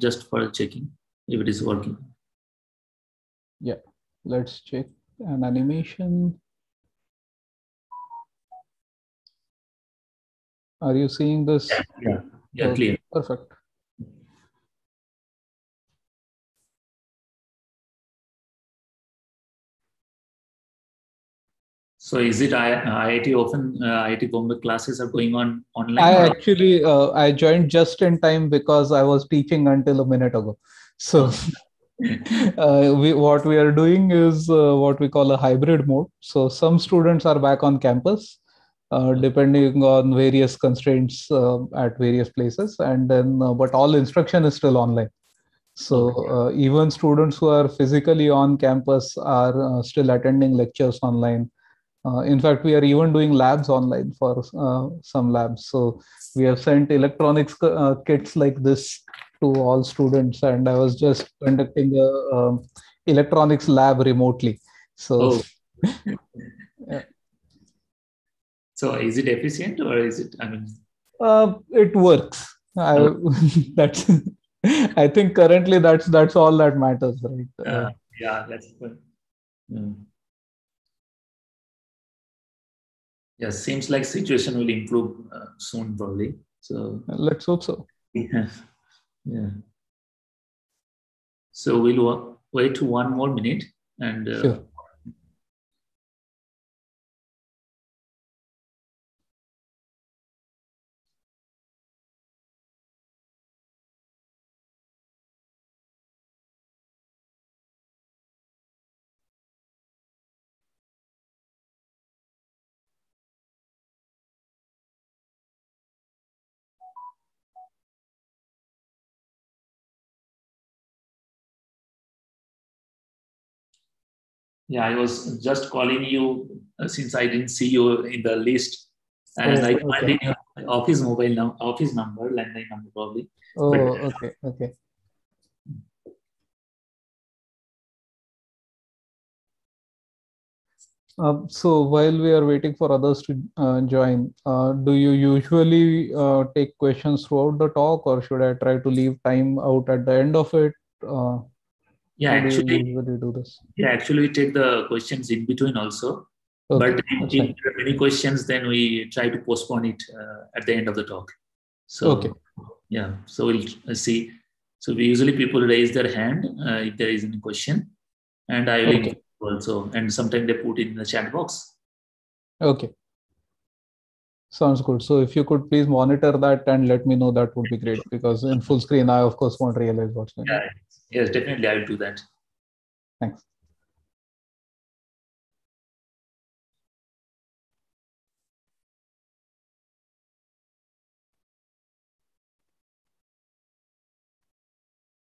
just for checking if it is working yeah let's check an animation are you seeing this yeah yeah, yeah clear perfect So is it IIT often uh, IIT Bombay classes are going on online? I or? actually uh, I joined just in time because I was teaching until a minute ago. So uh, we, what we are doing is uh, what we call a hybrid mode. So some students are back on campus, uh, depending on various constraints uh, at various places, and then uh, but all instruction is still online. So even students who are physically on campus are still attending lectures online uh, in fact, we are even doing labs online for uh, some labs. So we have sent electronics uh, kits like this to all students, and I was just conducting a um, electronics lab remotely. So, oh. yeah. so is it efficient or is it? I mean, uh, it works. I, oh. that's. I think currently that's that's all that matters, right? Uh, yeah, that's good. Mm. yeah seems like situation will improve uh, soon probably so let's hope so yeah yeah so we'll wait one more minute and uh, sure. Yeah, I was just calling you uh, since I didn't see you in the list, and oh, I found okay. your office mobile num- office number, landline number probably. Oh, but, uh, okay, okay. Um, so while we are waiting for others to uh, join, uh, do you usually uh, take questions throughout the talk, or should I try to leave time out at the end of it? Uh, yeah How actually do do this yeah actually we take the questions in between also okay, but if there are many questions then we try to postpone it uh, at the end of the talk so okay yeah so we'll uh, see so we usually people raise their hand uh, if there is any question and i will okay. also and sometimes they put in the chat box okay sounds good so if you could please monitor that and let me know that would be great because in full screen i of course won't realize what's going on yeah. Yes, definitely, I'll do that. Thanks.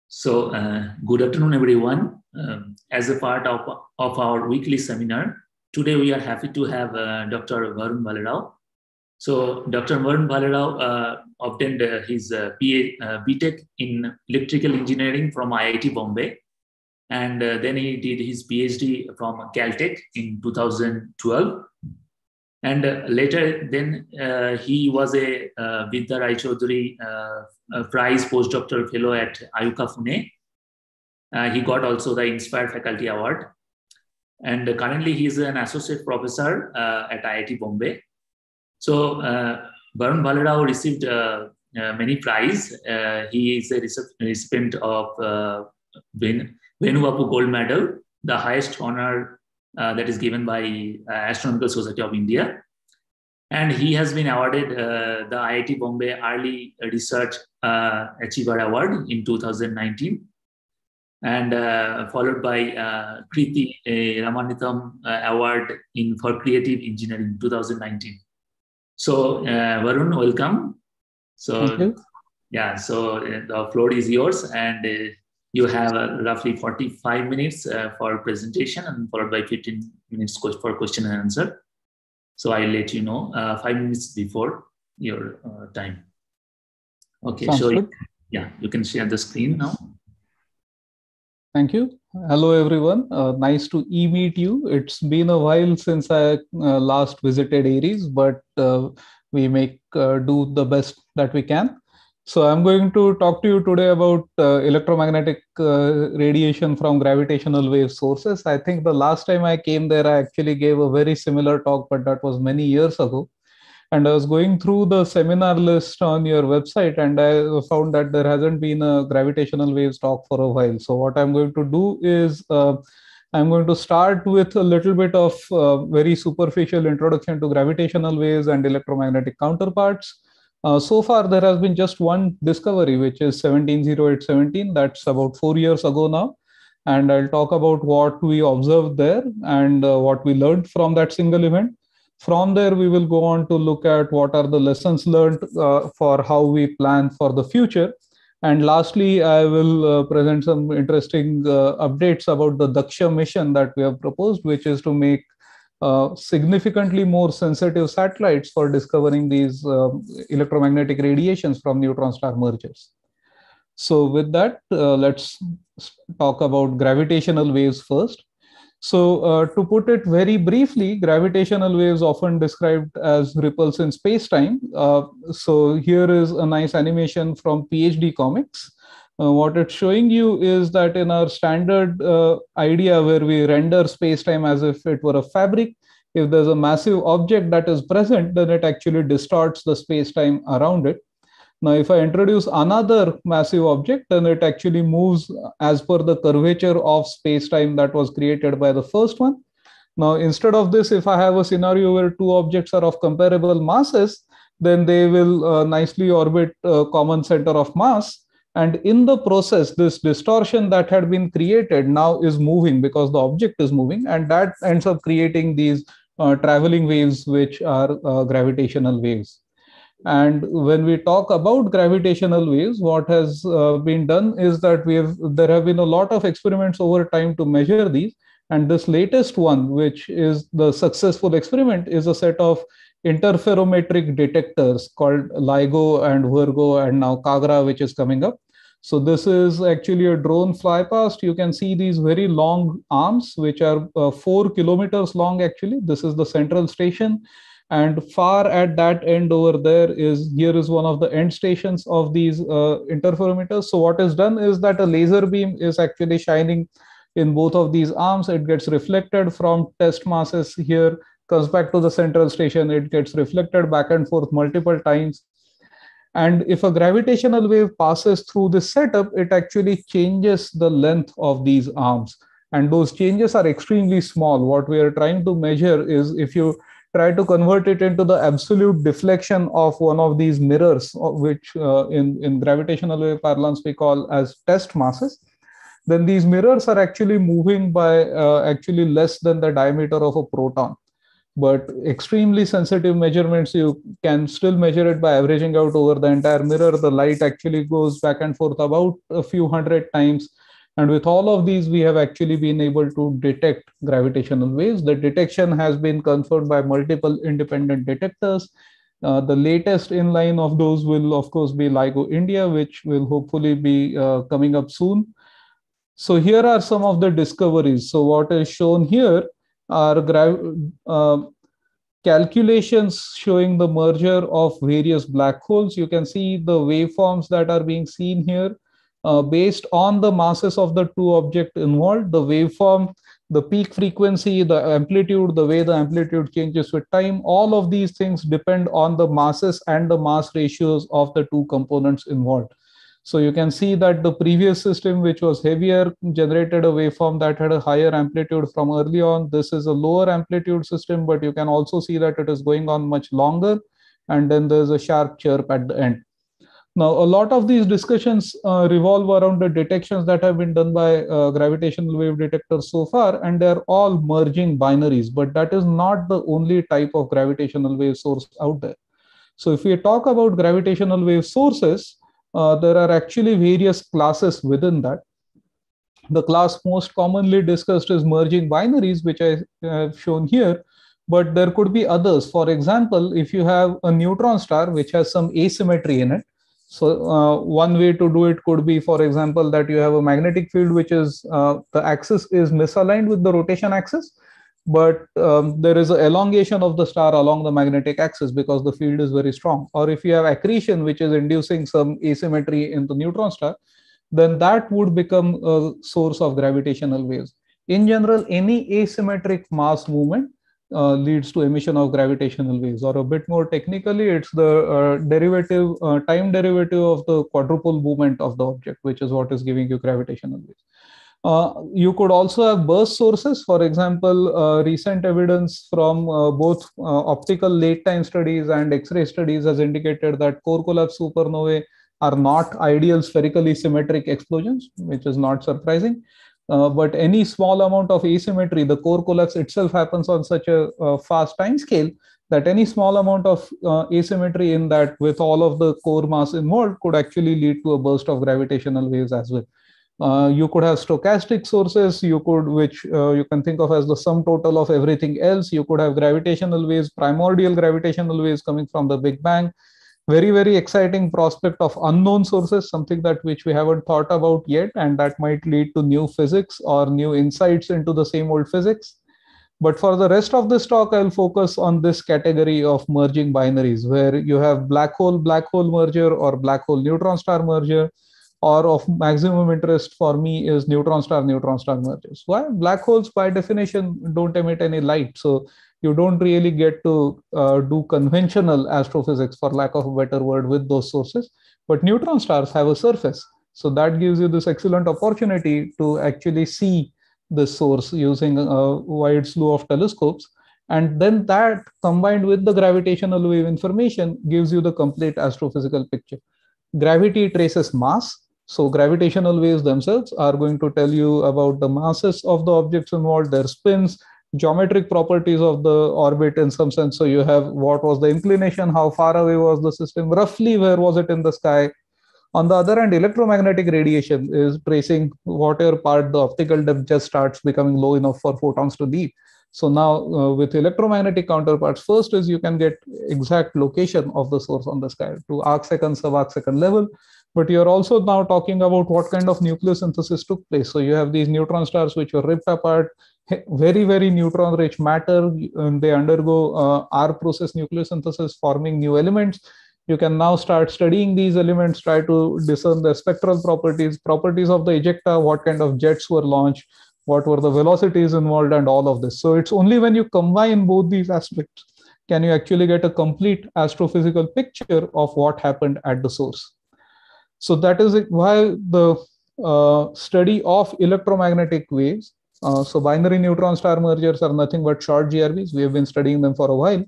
So, uh, good afternoon, everyone. Um, as a part of, of our weekly seminar, today we are happy to have uh, Dr. Varun Balarao, so Dr. Varun Bhalerao uh, obtained uh, his uh, uh, BTEC in electrical engineering from IIT Bombay. And uh, then he did his PhD from Caltech in 2012. And uh, later, then uh, he was a uh, Vidya Rai Chaudhuri Prize postdoctoral fellow at Ayuka Pune. he got also the Inspired Faculty Award. And currently, he is an associate professor at IIT Bombay so uh, Varun Bhalarao received uh, uh, many prize. Uh, he is a recipient of uh, Ven- Venuvapu Gold Medal, the highest honor that is given by Astronomical Society of India. And he has been awarded the IIT Bombay Early Research Achiever Award in 2019 and uh, followed by uh, Kriti uh, Ramanitham Award in for Creative Engineering 2019. So uh, Varun, welcome. So yeah, so uh, the floor is yours, and uh, you have uh, roughly 45 minutes uh, for presentation, and followed by 15 minutes for question and answer. So I'll let you know five minutes before your time. Okay, Sounds so good. yeah, you can share the screen now. Thank you. Hello, everyone. Uh, nice to e-meet you. It's been a while since I uh, last visited Aries, but uh, we make uh, do the best that we can. So I'm going to talk to you today about uh, electromagnetic uh, radiation from gravitational wave sources. I think the last time I came there, I actually gave a very similar talk, but that was many years ago and i was going through the seminar list on your website and i found that there hasn't been a gravitational waves talk for a while so what i'm going to do is uh, i'm going to start with a little bit of uh, very superficial introduction to gravitational waves and electromagnetic counterparts uh, so far there has been just one discovery which is 170817 that's about 4 years ago now and i'll talk about what we observed there and uh, what we learned from that single event from there, we will go on to look at what are the lessons learned uh, for how we plan for the future. And lastly, I will uh, present some interesting uh, updates about the Daksha mission that we have proposed, which is to make uh, significantly more sensitive satellites for discovering these uh, electromagnetic radiations from neutron star mergers. So with that, uh, let's talk about gravitational waves first. So, uh, to put it very briefly, gravitational waves often described as ripples in space-time. Uh, so, here is a nice animation from PhD Comics. Uh, what it's showing you is that in our standard uh, idea where we render space-time as if it were a fabric, if there's a massive object that is present, then it actually distorts the space-time around it. Now, if I introduce another massive object, then it actually moves as per the curvature of space-time that was created by the first one. Now, instead of this, if I have a scenario where two objects are of comparable masses, then they will uh, nicely orbit a uh, common center of mass. And in the process, this distortion that had been created now is moving because the object is moving, and that ends up creating these uh, traveling waves, which are uh, gravitational waves and when we talk about gravitational waves what has uh, been done is that we have there have been a lot of experiments over time to measure these and this latest one which is the successful experiment is a set of interferometric detectors called ligo and virgo and now kagra which is coming up so this is actually a drone flypast you can see these very long arms which are uh, 4 kilometers long actually this is the central station and far at that end over there is here is one of the end stations of these uh, interferometers so what is done is that a laser beam is actually shining in both of these arms it gets reflected from test masses here comes back to the central station it gets reflected back and forth multiple times and if a gravitational wave passes through this setup it actually changes the length of these arms and those changes are extremely small what we are trying to measure is if you try to convert it into the absolute deflection of one of these mirrors, uh, which uh, in, in gravitational wave parlance we call as test masses, then these mirrors are actually moving by uh, actually less than the diameter of a proton. But extremely sensitive measurements, you can still measure it by averaging out over the entire mirror. The light actually goes back and forth about a few hundred times and with all of these, we have actually been able to detect gravitational waves. The detection has been confirmed by multiple independent detectors. Uh, the latest in line of those will, of course, be LIGO India, which will hopefully be uh, coming up soon. So here are some of the discoveries. So what is shown here are uh, calculations showing the merger of various black holes. You can see the waveforms that are being seen here uh, based on the masses of the two objects involved, the waveform, the peak frequency, the amplitude, the way the amplitude changes with time, all of these things depend on the masses and the mass ratios of the two components involved. So you can see that the previous system, which was heavier, generated a waveform that had a higher amplitude from early on. This is a lower amplitude system, but you can also see that it is going on much longer. And then there's a sharp chirp at the end. Now, a lot of these discussions uh, revolve around the detections that have been done by uh, gravitational wave detectors so far, and they're all merging binaries, but that is not the only type of gravitational wave source out there. So, if we talk about gravitational wave sources, uh, there are actually various classes within that. The class most commonly discussed is merging binaries, which I have shown here, but there could be others. For example, if you have a neutron star which has some asymmetry in it, so uh, one way to do it could be, for example, that you have a magnetic field which is uh, the axis is misaligned with the rotation axis, but um, there is an elongation of the star along the magnetic axis because the field is very strong. Or if you have accretion, which is inducing some asymmetry in the neutron star, then that would become a source of gravitational waves. In general, any asymmetric mass movement uh, leads to emission of gravitational waves or a bit more technically it's the uh, derivative uh, time derivative of the quadrupole moment of the object which is what is giving you gravitational waves uh, you could also have burst sources for example uh, recent evidence from both optical late time studies and x-ray studies has indicated that core collapse supernovae are not ideal spherically symmetric explosions which is not surprising uh, but any small amount of asymmetry, the core collapse itself happens on such a, a fast time scale that any small amount of uh, asymmetry in that with all of the core mass involved could actually lead to a burst of gravitational waves as well. Uh, you could have stochastic sources, you could, which uh, you can think of as the sum total of everything else. You could have gravitational waves, primordial gravitational waves coming from the Big Bang very very exciting prospect of unknown sources something that which we haven't thought about yet and that might lead to new physics or new insights into the same old physics but for the rest of this talk i'll focus on this category of merging binaries where you have black hole black hole merger or black hole neutron star merger or of maximum interest for me is neutron star neutron star mergers why black holes by definition don't emit any light so you don't really get to uh, do conventional astrophysics for lack of a better word with those sources but neutron stars have a surface so that gives you this excellent opportunity to actually see the source using a wide slew of telescopes and then that combined with the gravitational wave information gives you the complete astrophysical picture gravity traces mass so gravitational waves themselves are going to tell you about the masses of the objects involved, their spins, geometric properties of the orbit in some sense. So you have what was the inclination, how far away was the system, roughly where was it in the sky. On the other hand, electromagnetic radiation is tracing whatever part the optical depth just starts becoming low enough for photons to leave. So now uh, with electromagnetic counterparts, first is you can get exact location of the source on the sky to arc second, sub arc second level. But you're also now talking about what kind of nucleosynthesis took place. So you have these neutron stars which were ripped apart very very neutron rich matter they undergo uh, r process nucleosynthesis forming new elements you can now start studying these elements try to discern the spectral properties properties of the ejecta what kind of jets were launched what were the velocities involved and all of this so it's only when you combine both these aspects can you actually get a complete astrophysical picture of what happened at the source so that is why the uh, study of electromagnetic waves uh, so binary neutron star mergers are nothing but short GRBs. We have been studying them for a while.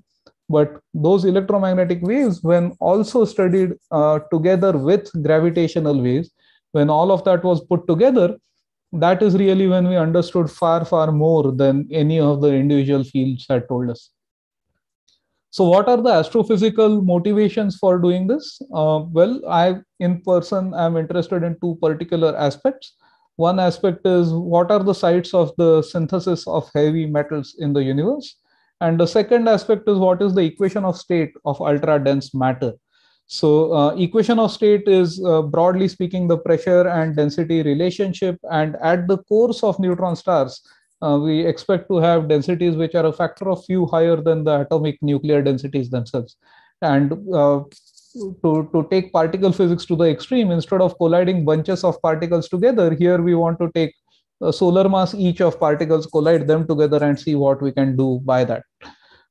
But those electromagnetic waves, when also studied uh, together with gravitational waves, when all of that was put together, that is really when we understood far, far more than any of the individual fields had told us. So, what are the astrophysical motivations for doing this? Uh, well, I, in person, I'm interested in two particular aspects. One aspect is what are the sites of the synthesis of heavy metals in the universe? And the second aspect is what is the equation of state of ultra dense matter? So uh, equation of state is uh, broadly speaking the pressure and density relationship. And at the cores of neutron stars, uh, we expect to have densities which are a factor of few higher than the atomic nuclear densities themselves. And uh, to, to take particle physics to the extreme instead of colliding bunches of particles together here we want to take uh, solar mass each of particles collide them together and see what we can do by that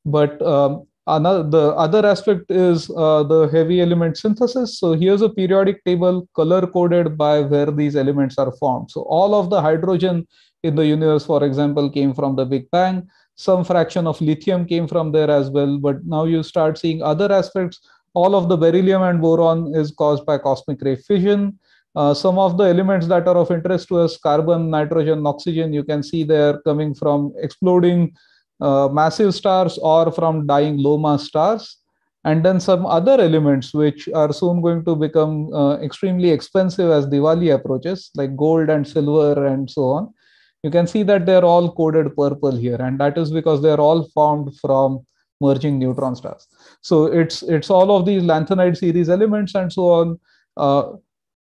but um, another the other aspect is uh, the heavy element synthesis so here's a periodic table color coded by where these elements are formed so all of the hydrogen in the universe for example came from the big bang some fraction of lithium came from there as well but now you start seeing other aspects all of the beryllium and boron is caused by cosmic ray fission. Uh, some of the elements that are of interest to us, carbon, nitrogen, oxygen, you can see they're coming from exploding uh, massive stars or from dying low mass stars. And then some other elements which are soon going to become uh, extremely expensive as Diwali approaches, like gold and silver and so on. You can see that they're all coded purple here, and that is because they're all formed from merging neutron stars. So it's it's all of these lanthanide series elements and so on. Uh,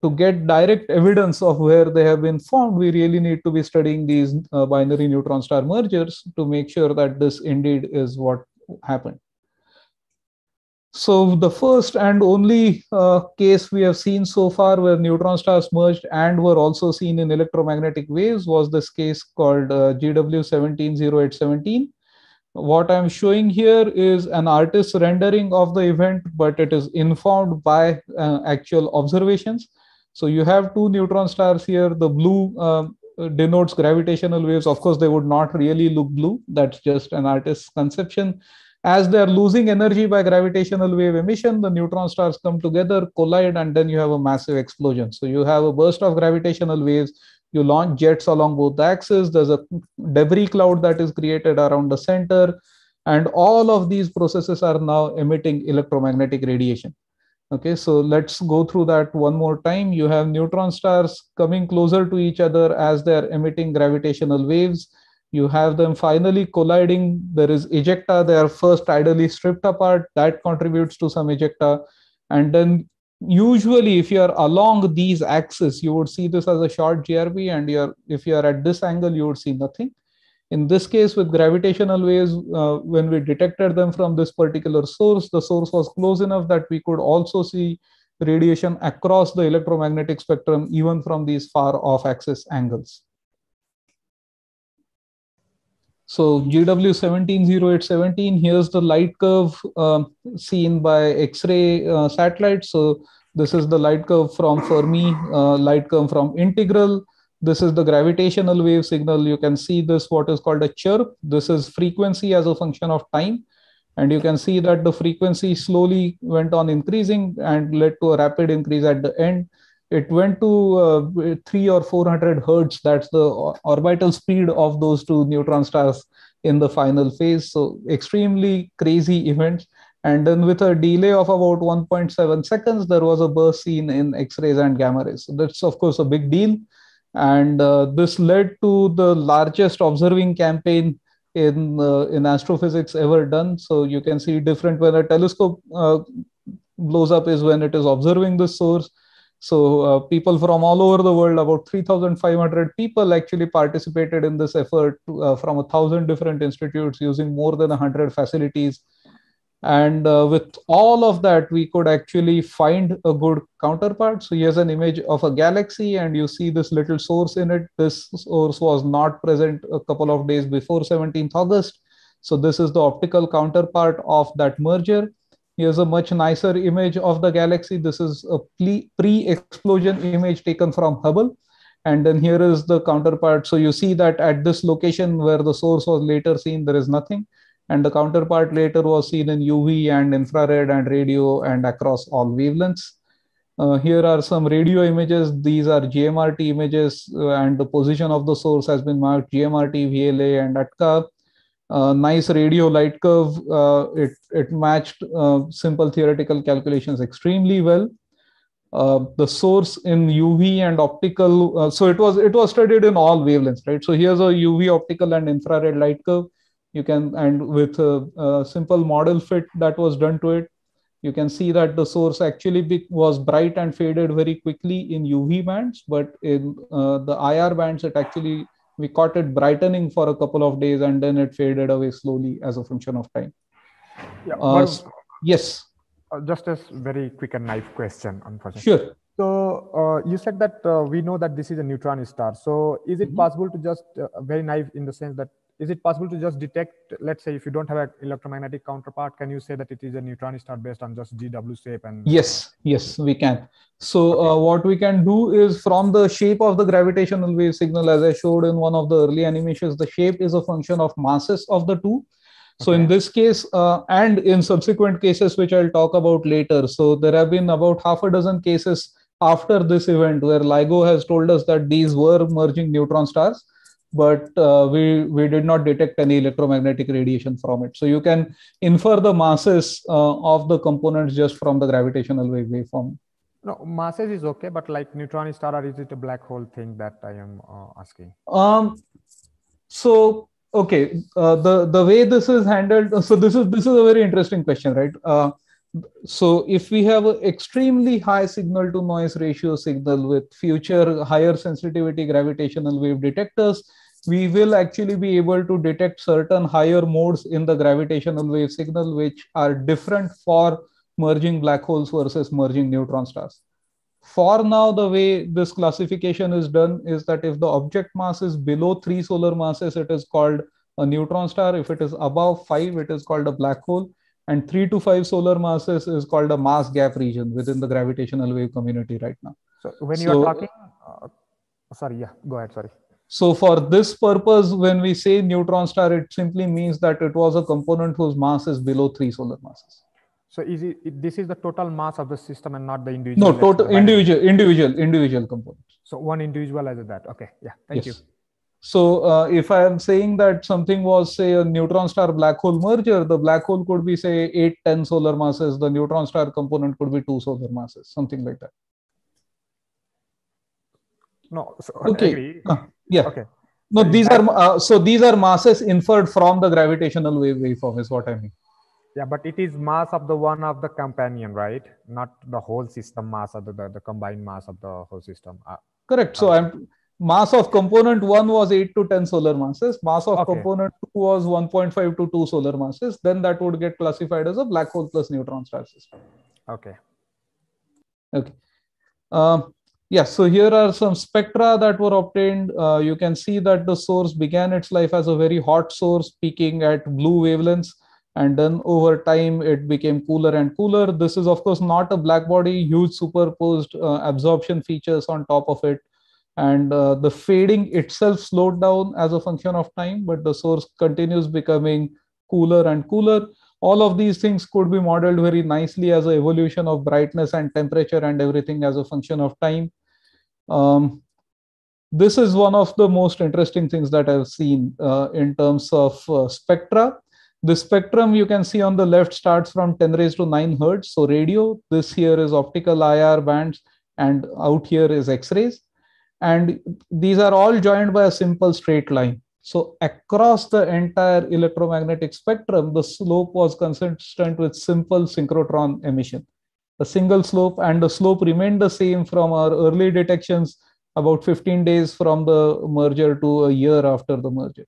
to get direct evidence of where they have been formed, we really need to be studying these uh, binary neutron star mergers to make sure that this indeed is what happened. So the first and only uh, case we have seen so far where neutron stars merged and were also seen in electromagnetic waves was this case called uh, GW170817 what I'm showing here is an artist's rendering of the event, but it is informed by uh, actual observations. So you have two neutron stars here. The blue um, denotes gravitational waves. Of course, they would not really look blue. That's just an artist's conception. As they are losing energy by gravitational wave emission, the neutron stars come together, collide, and then you have a massive explosion. So you have a burst of gravitational waves you launch jets along both axes there's a debris cloud that is created around the center and all of these processes are now emitting electromagnetic radiation okay so let's go through that one more time you have neutron stars coming closer to each other as they are emitting gravitational waves you have them finally colliding there is ejecta they are first ideally stripped apart that contributes to some ejecta and then usually if you're along these axes you would see this as a short grv and you're if you're at this angle you would see nothing in this case with gravitational waves uh, when we detected them from this particular source the source was close enough that we could also see radiation across the electromagnetic spectrum even from these far off axis angles so GW 170817, here's the light curve uh, seen by X-ray uh, satellites. So this is the light curve from Fermi, uh, light curve from integral. This is the gravitational wave signal. You can see this what is called a chirp. This is frequency as a function of time. And you can see that the frequency slowly went on increasing and led to a rapid increase at the end it went to uh, 3 or 400 hertz that's the orbital speed of those two neutron stars in the final phase so extremely crazy events and then with a delay of about 1.7 seconds there was a burst seen in x-rays and gamma rays so that's of course a big deal and uh, this led to the largest observing campaign in uh, in astrophysics ever done so you can see different when a telescope uh, blows up is when it is observing the source so uh, people from all over the world, about 3,500 people actually participated in this effort uh, from a thousand different institutes using more than 100 facilities. And uh, with all of that, we could actually find a good counterpart. So here's an image of a galaxy and you see this little source in it. This source was not present a couple of days before 17th August. So this is the optical counterpart of that merger here's a much nicer image of the galaxy. This is a pre-explosion image taken from Hubble. And then here is the counterpart. So you see that at this location where the source was later seen, there is nothing. And the counterpart later was seen in UV and infrared and radio and across all wavelengths. Uh, here are some radio images. These are GMRT images uh, and the position of the source has been marked GMRT, VLA and ATCA uh, nice radio light curve. Uh, it, it matched uh, simple theoretical calculations extremely well. Uh, the source in UV and optical, uh, so it was it was studied in all wavelengths, right? So here's a UV optical and infrared light curve. You can and with a, a simple model fit that was done to it, you can see that the source actually was bright and faded very quickly in UV bands, but in uh, the IR bands it actually we caught it brightening for a couple of days and then it faded away slowly as a function of time yeah, uh, yes uh, just a very quick and knife question unfortunately sure so uh, you said that uh, we know that this is a neutron star so is it mm-hmm. possible to just uh, very naive in the sense that is it possible to just detect let's say if you don't have an electromagnetic counterpart can you say that it is a neutron star based on just gw shape and yes yes we can so uh, what we can do is from the shape of the gravitational wave signal as i showed in one of the early animations the shape is a function of masses of the two so okay. in this case uh, and in subsequent cases which i'll talk about later so there have been about half a dozen cases after this event where ligo has told us that these were merging neutron stars but uh, we we did not detect any electromagnetic radiation from it so you can infer the masses uh, of the components just from the gravitational wave waveform no masses is okay but like neutron star or is it a black hole thing that i am uh, asking um so okay uh, the the way this is handled uh, so this is this is a very interesting question right uh, so if we have an extremely high signal to noise ratio signal with future higher sensitivity gravitational wave detectors we will actually be able to detect certain higher modes in the gravitational wave signal, which are different for merging black holes versus merging neutron stars. For now, the way this classification is done is that if the object mass is below three solar masses, it is called a neutron star. If it is above five, it is called a black hole. And three to five solar masses is called a mass gap region within the gravitational wave community right now. So when so, you are talking, uh, sorry, yeah, go ahead, sorry. So for this purpose, when we say neutron star, it simply means that it was a component whose mass is below three solar masses. So is it, this is the total mass of the system and not the individual. No, total individual, individual, individual components. So one individual as that. Okay. Yeah. Thank yes. you. So uh, if I am saying that something was say a neutron star black hole merger, the black hole could be say eight, 10 solar masses. The neutron star component could be two solar masses, something like that. No, so okay. Uh, yeah. Okay. No, so these are uh, so these are masses inferred from the gravitational wave waveform is what I mean. Yeah, but it is mass of the one of the companion, right? Not the whole system mass of the, the, the combined mass of the whole system. Uh, Correct. So I'm mass of component one was 8 to 10 solar masses mass of okay. component two was 1.5 to 2 solar masses then that would get classified as a black hole plus neutron star system okay okay uh, yeah, so here are some spectra that were obtained. Uh, you can see that the source began its life as a very hot source, peaking at blue wavelengths, and then over time it became cooler and cooler. This is, of course, not a black body, huge superposed uh, absorption features on top of it. And uh, the fading itself slowed down as a function of time, but the source continues becoming cooler and cooler. All of these things could be modeled very nicely as an evolution of brightness and temperature and everything as a function of time um, this is one of the most interesting things that I've seen uh, in terms of uh, spectra. The spectrum you can see on the left starts from 10 raised to 9 hertz. So radio, this here is optical IR bands, and out here is X-rays. And these are all joined by a simple straight line. So across the entire electromagnetic spectrum, the slope was consistent with simple synchrotron emission a single slope and the slope remained the same from our early detections about 15 days from the merger to a year after the merger.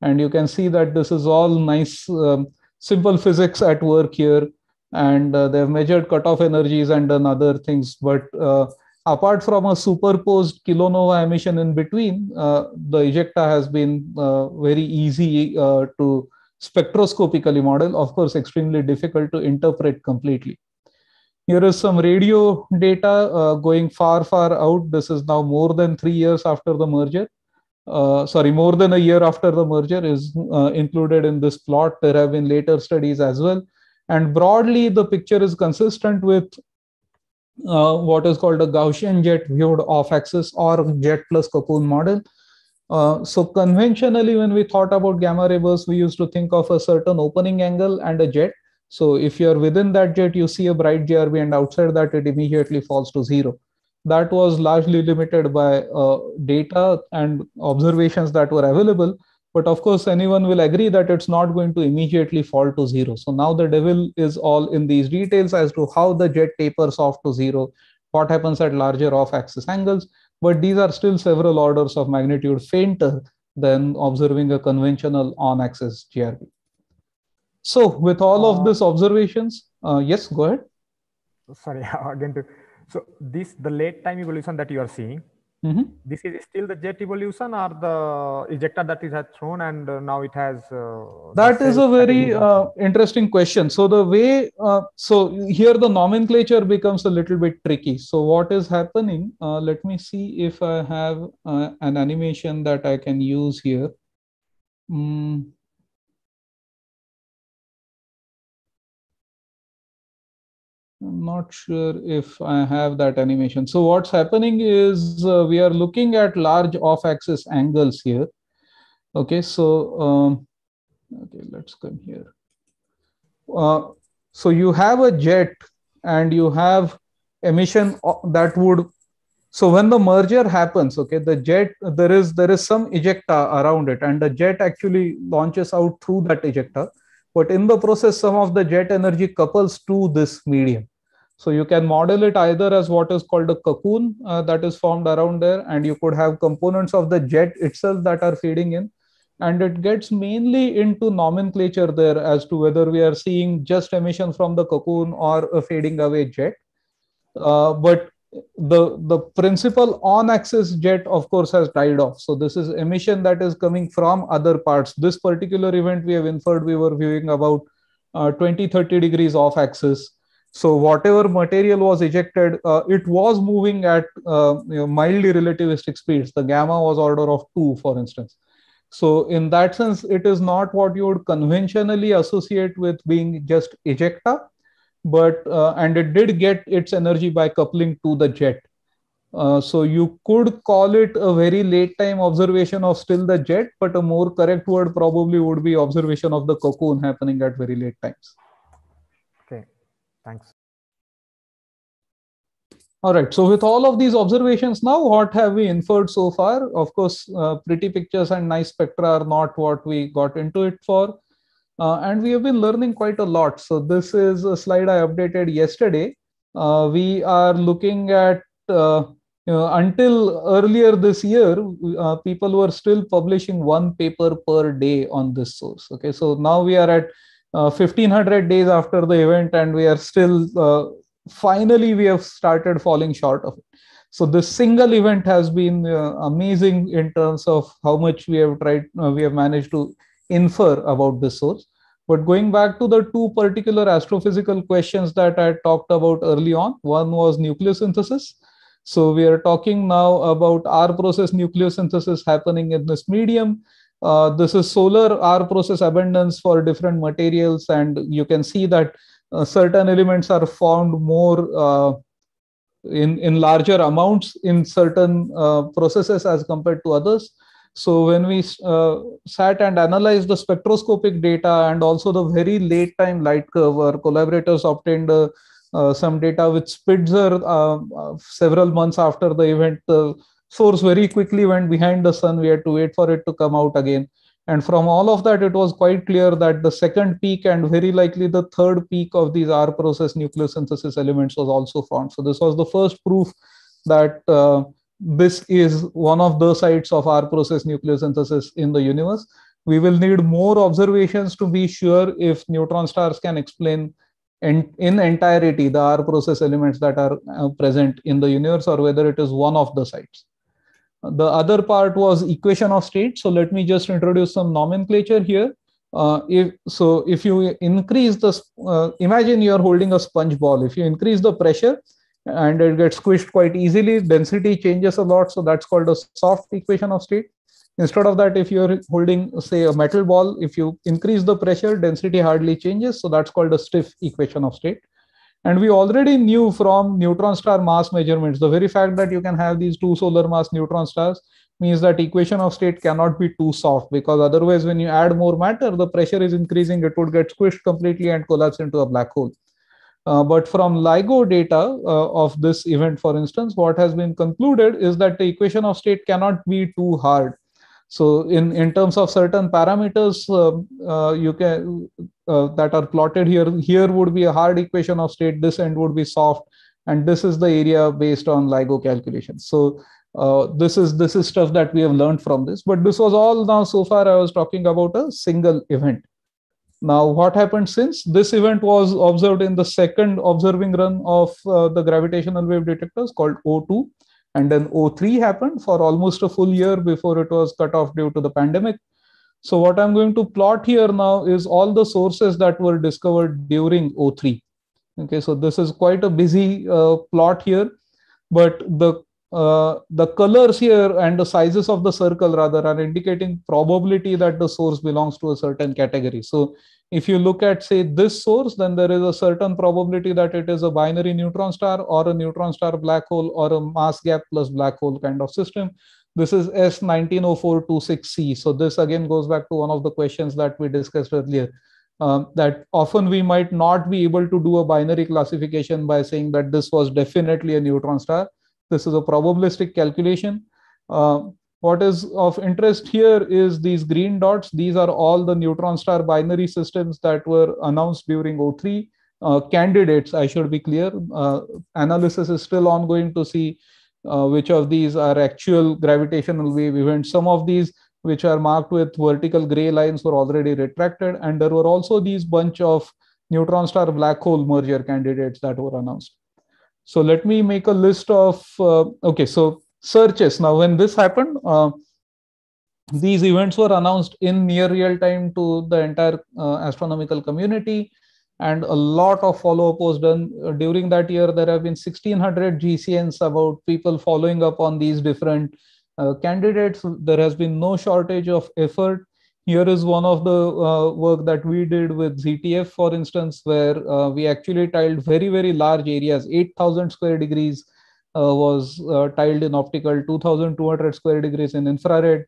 And you can see that this is all nice, um, simple physics at work here. And uh, they've measured cutoff energies and done other things. But uh, apart from a superposed kilonova emission in between, uh, the ejecta has been uh, very easy uh, to spectroscopically model. Of course, extremely difficult to interpret completely here is some radio data uh, going far, far out. This is now more than three years after the merger. Uh, sorry, more than a year after the merger is uh, included in this plot. There have been later studies as well. And broadly, the picture is consistent with uh, what is called a Gaussian jet viewed off axis or jet plus cocoon model. Uh, so, conventionally, when we thought about gamma ray bursts, we used to think of a certain opening angle and a jet so if you're within that jet, you see a bright JRB, and outside that, it immediately falls to zero. That was largely limited by uh, data and observations that were available. But of course, anyone will agree that it's not going to immediately fall to zero. So now the devil is all in these details as to how the jet tapers off to zero, what happens at larger off axis angles. But these are still several orders of magnitude fainter than observing a conventional on axis GRB. So, with all of uh, these observations, uh, yes, go ahead. Sorry, again. To, so, this the late time evolution that you are seeing. Mm-hmm. This is still the jet evolution or the ejector that it has thrown and uh, now it has. Uh, that is a very uh, interesting question. So, the way, uh, so here the nomenclature becomes a little bit tricky. So, what is happening? let me see if I have an animation that I can use here. Mm. I'm not sure if I have that animation. So what's happening is uh, we are looking at large off-axis angles here. Okay, so um, okay, let's come here. Uh, so you have a jet and you have emission uh, that would so when the merger happens okay the jet there is there is some ejecta around it and the jet actually launches out through that ejecta but in the process, some of the jet energy couples to this medium. So you can model it either as what is called a cocoon uh, that is formed around there, and you could have components of the jet itself that are feeding in. And it gets mainly into nomenclature there as to whether we are seeing just emission from the cocoon or a fading away jet. Uh, but the the principal on axis jet of course has died off so this is emission that is coming from other parts this particular event we have inferred we were viewing about uh, 20 30 degrees off axis so whatever material was ejected uh, it was moving at uh, you know, mildly relativistic speeds the gamma was order of 2 for instance so in that sense it is not what you would conventionally associate with being just ejecta but uh, and it did get its energy by coupling to the jet uh, so you could call it a very late time observation of still the jet but a more correct word probably would be observation of the cocoon happening at very late times okay thanks all right so with all of these observations now what have we inferred so far of course uh, pretty pictures and nice spectra are not what we got into it for uh, and we have been learning quite a lot. So this is a slide I updated yesterday. Uh, we are looking at uh, you know, until earlier this year, uh, people were still publishing one paper per day on this source. Okay, so now we are at 1500 uh, days after the event, and we are still uh, finally we have started falling short of it. So this single event has been amazing in terms of how much we have tried, we have managed to infer about this source. But going back to the two particular astrophysical questions that I talked about early on, one was nucleosynthesis. So we are talking now about R process nucleosynthesis happening in this medium. Uh, this is solar R process abundance for different materials, and you can see that uh, certain elements are formed more uh, in, in larger amounts in certain uh, processes as compared to others. So when we uh, sat and analyzed the spectroscopic data and also the very late time light curve, our collaborators obtained uh, uh, some data with Spitzer uh, uh, several months after the event. The source very quickly went behind the sun. We had to wait for it to come out again. And from all of that, it was quite clear that the second peak and very likely the third peak of these R process nucleosynthesis elements was also found. So this was the first proof that uh, this is one of the sites of our process nucleosynthesis in the universe. We will need more observations to be sure if neutron stars can explain in, in entirety the R process elements that are uh, present in the universe or whether it is one of the sites. The other part was equation of state. So let me just introduce some nomenclature here. Uh, if so if you increase the uh, imagine you are holding a sponge ball if you increase the pressure and it gets squished quite easily. Density changes a lot, so that's called a soft equation of state. Instead of that, if you're holding, say, a metal ball, if you increase the pressure, density hardly changes, so that's called a stiff equation of state. And we already knew from neutron star mass measurements, the very fact that you can have these two solar mass neutron stars means that equation of state cannot be too soft because otherwise when you add more matter, the pressure is increasing, it would get squished completely and collapse into a black hole. Uh, but from LIGO data uh, of this event, for instance, what has been concluded is that the equation of state cannot be too hard. So in, in terms of certain parameters, uh, uh you can uh, that are plotted here. Here would be a hard equation of state. This end would be soft, and this is the area based on LIGO calculations. So this is this is stuff that we have learned from this. But this was all now so far. I was talking about a single event. Now, what happened since this event was observed in the second observing run of uh, the gravitational wave detectors called O2, and then O3 happened for almost a full year before it was cut off due to the pandemic. So, what I'm going to plot here now is all the sources that were discovered during O3. Okay, so this is quite a busy uh, plot here, but the uh, the colors here and the sizes of the circle rather are indicating probability that the source belongs to a certain category. So if you look at say this source, then there is a certain probability that it is a binary neutron star or a neutron star black hole or a mass gap plus black hole kind of system. This is S190426C. So this again goes back to one of the questions that we discussed earlier. Um, that often we might not be able to do a binary classification by saying that this was definitely a neutron star this is a probabilistic calculation. Uh, what is of interest here is these green dots. These are all the neutron star binary systems that were announced during O3. Uh, candidates, I should be clear. Uh, analysis is still ongoing to see uh, which of these are actual gravitational wave events. Some of these, which are marked with vertical gray lines, were already retracted. And there were also these bunch of neutron star black hole merger candidates that were announced. So let me make a list of, uh, okay, so searches. Now, when this happened, uh, these events were announced in near real time to the entire uh, astronomical community and a lot of follow-up was done uh, during that year there have been 1600 gcns about people following up on these different uh, candidates there has been no shortage of effort here is one of the uh, work that we did with ZTF, for instance, where uh, we actually tiled very, very large areas. 8,000 square degrees uh, was uh, tiled in optical, 2,200 square degrees in infrared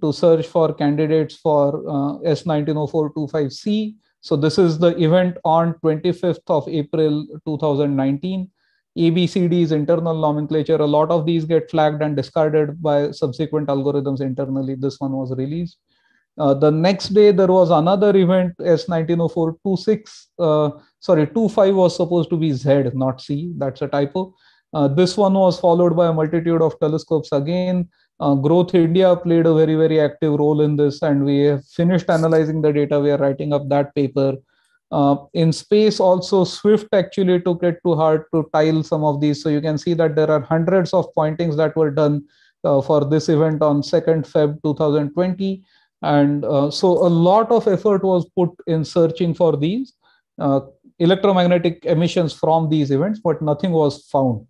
to search for candidates for uh, S190425C. So this is the event on 25th of April 2019. ABCD's internal nomenclature, a lot of these get flagged and discarded by subsequent algorithms internally. This one was released uh, the next day, there was another event, S1904 26. Uh, sorry, 25 was supposed to be Z, not C. That's a typo. Uh, this one was followed by a multitude of telescopes again. Uh, Growth India played a very, very active role in this, and we have finished analyzing the data. We are writing up that paper. Uh, in space, also, Swift actually took it to heart to tile some of these. So you can see that there are hundreds of pointings that were done for this event on 2nd Feb 2020. And uh, so a lot of effort was put in searching for these uh, electromagnetic emissions from these events, but nothing was found.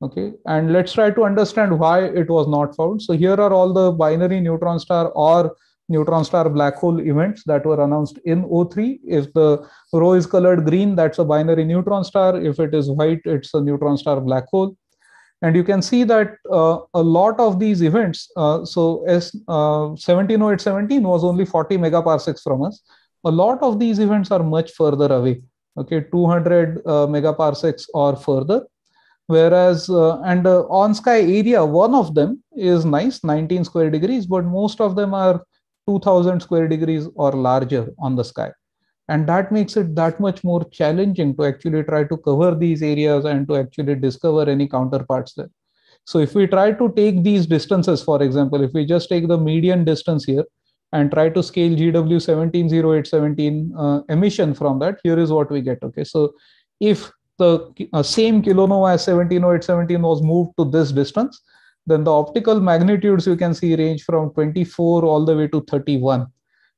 Okay, and let's try to understand why it was not found. So here are all the binary neutron star or neutron star black hole events that were announced in O3. If the row is colored green, that's a binary neutron star. If it is white, it's a neutron star black hole. And you can see that uh, a lot of these events, uh, so S170817 uh, was only 40 megaparsecs from us. A lot of these events are much further away, okay, 200 uh, megaparsecs or further. Whereas, uh, and uh, on sky area, one of them is nice, 19 square degrees, but most of them are 2000 square degrees or larger on the sky and that makes it that much more challenging to actually try to cover these areas and to actually discover any counterparts there so if we try to take these distances for example if we just take the median distance here and try to scale gw 170817 uh, emission from that here is what we get okay so if the uh, same kilonova as 170817 was moved to this distance then the optical magnitudes you can see range from 24 all the way to 31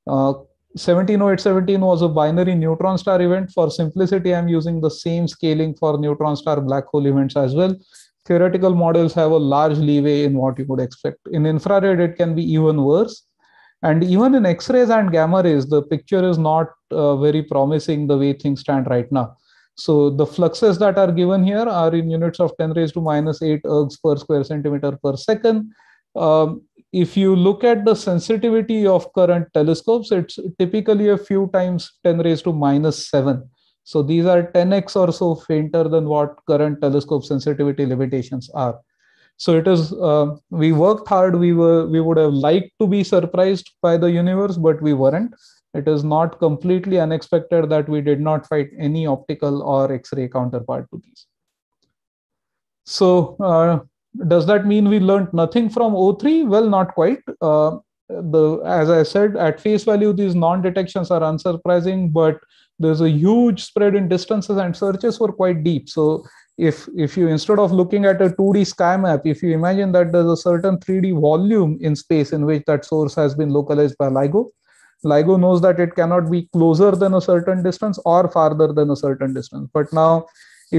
uh, 170817 was a binary neutron star event. For simplicity, I'm using the same scaling for neutron star black hole events as well. Theoretical models have a large leeway in what you would expect. In infrared, it can be even worse. And even in X rays and gamma rays, the picture is not uh, very promising the way things stand right now. So the fluxes that are given here are in units of 10 raised to minus 8 ergs per square centimeter per second. Um, if you look at the sensitivity of current telescopes, it's typically a few times 10 raised to minus 7. So these are 10x or so fainter than what current telescope sensitivity limitations are. So it is, uh, we worked hard. We were, we would have liked to be surprised by the universe, but we weren't. It is not completely unexpected that we did not find any optical or X-ray counterpart to these. So uh, does that mean we learned nothing from O3? Well, not quite. Uh, the as I said, at face value, these non-detections are unsurprising, but there's a huge spread in distances, and searches were quite deep. So if if you instead of looking at a 2D sky map, if you imagine that there's a certain 3D volume in space in which that source has been localized by LIGO, LIGO knows that it cannot be closer than a certain distance or farther than a certain distance. But now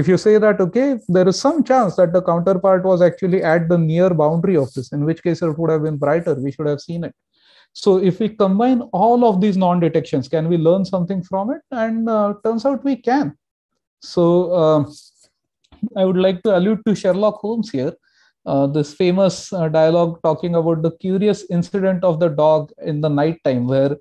if you say that okay there is some chance that the counterpart was actually at the near boundary of this in which case it would have been brighter we should have seen it so if we combine all of these non detections can we learn something from it and uh, turns out we can so uh, i would like to allude to sherlock holmes here uh, this famous uh, dialogue talking about the curious incident of the dog in the night time where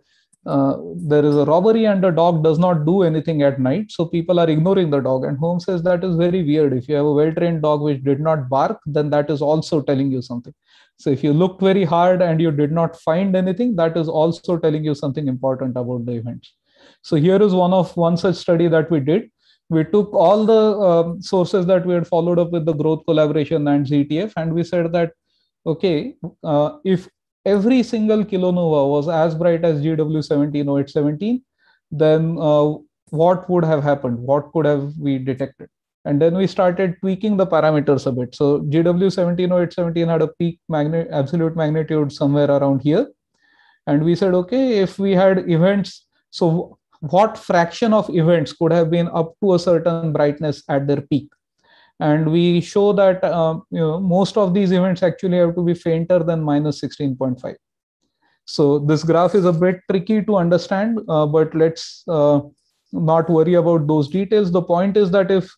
uh, there is a robbery and the dog does not do anything at night so people are ignoring the dog and holmes says that is very weird if you have a well trained dog which did not bark then that is also telling you something so if you looked very hard and you did not find anything that is also telling you something important about the events so here is one of one such study that we did we took all the um, sources that we had followed up with the growth collaboration and ztf and we said that okay uh, if every single kilonova uh, was as bright as GW17017, then uh, what would have happened? What could have we detected? And then we started tweaking the parameters a bit. So GW17017 had a peak absolute magnitude somewhere around here. And we said, okay, if we had events, so what fraction of events could have been up to a certain brightness at their peak? and we show that uh, you know, most of these events actually have to be fainter than minus 16.5 so this graph is a bit tricky to understand uh, but let's uh, not worry about those details the point is that if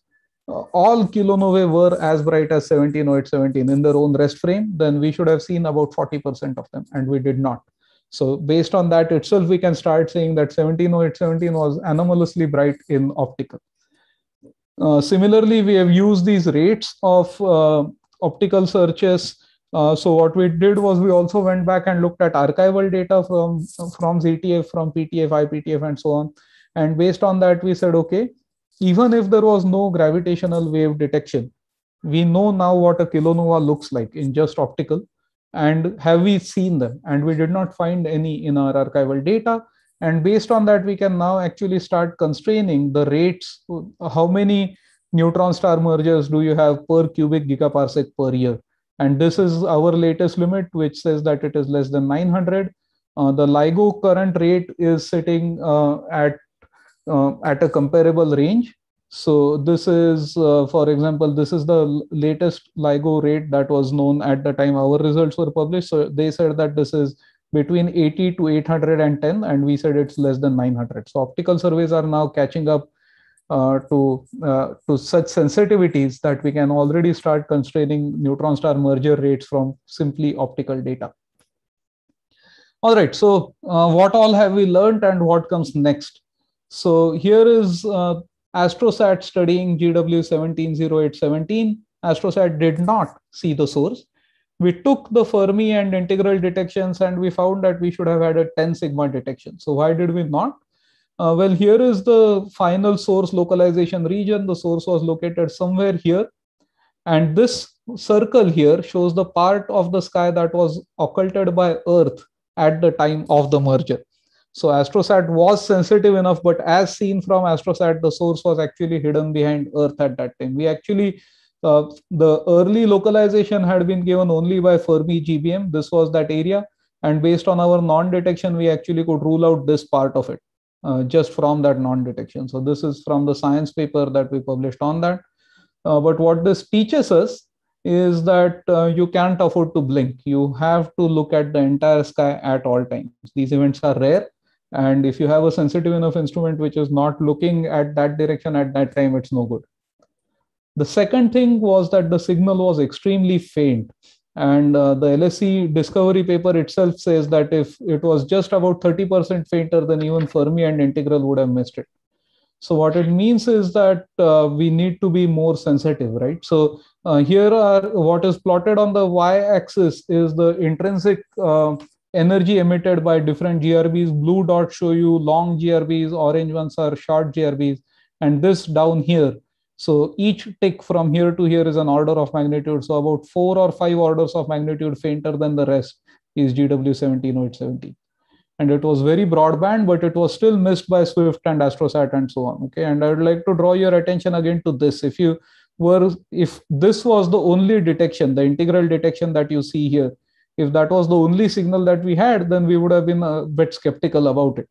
uh, all kilonovae were as bright as 170817 in their own rest frame then we should have seen about 40% of them and we did not so based on that itself we can start saying that 170817 was anomalously bright in optical uh, similarly, we have used these rates of uh, optical searches. Uh, so what we did was we also went back and looked at archival data from, from ZTF, from PTF, IPTF, and so on. And based on that, we said, okay, even if there was no gravitational wave detection, we know now what a kilonova looks like in just optical. And have we seen them? And we did not find any in our archival data and based on that we can now actually start constraining the rates how many neutron star mergers do you have per cubic gigaparsec per year and this is our latest limit which says that it is less than 900 uh, the ligo current rate is sitting uh, at uh, at a comparable range so this is uh, for example this is the latest ligo rate that was known at the time our results were published so they said that this is between 80 to 810 and we said it's less than 900 so optical surveys are now catching up uh, to uh, to such sensitivities that we can already start constraining neutron star merger rates from simply optical data all right so uh, what all have we learned and what comes next so here is uh, astrosat studying gw170817 astrosat did not see the source we took the Fermi and integral detections and we found that we should have had a 10 sigma detection. So why did we not? Uh, well, here is the final source localization region. The source was located somewhere here. And this circle here shows the part of the sky that was occulted by Earth at the time of the merger. So Astrosat was sensitive enough, but as seen from Astrosat, the source was actually hidden behind Earth at that time. We actually uh, the early localization had been given only by Fermi GBM. This was that area. And based on our non-detection, we actually could rule out this part of it uh, just from that non-detection. So this is from the science paper that we published on that. Uh, but what this teaches us is that uh, you can't afford to blink. You have to look at the entire sky at all times. These events are rare. And if you have a sensitive enough instrument which is not looking at that direction at that time, it's no good. The second thing was that the signal was extremely faint. And uh, the LSE discovery paper itself says that if it was just about 30% fainter, then even Fermi and integral would have missed it. So, what it means is that uh, we need to be more sensitive, right? So, uh, here are what is plotted on the y axis is the intrinsic uh, energy emitted by different GRBs. Blue dots show you long GRBs, orange ones are short GRBs, and this down here so each tick from here to here is an order of magnitude. So about four or five orders of magnitude fainter than the rest is GW17070. And it was very broadband, but it was still missed by Swift and Astrosat and so on. Okay. And I would like to draw your attention again to this. If you were, if this was the only detection, the integral detection that you see here, if that was the only signal that we had, then we would have been a bit skeptical about it.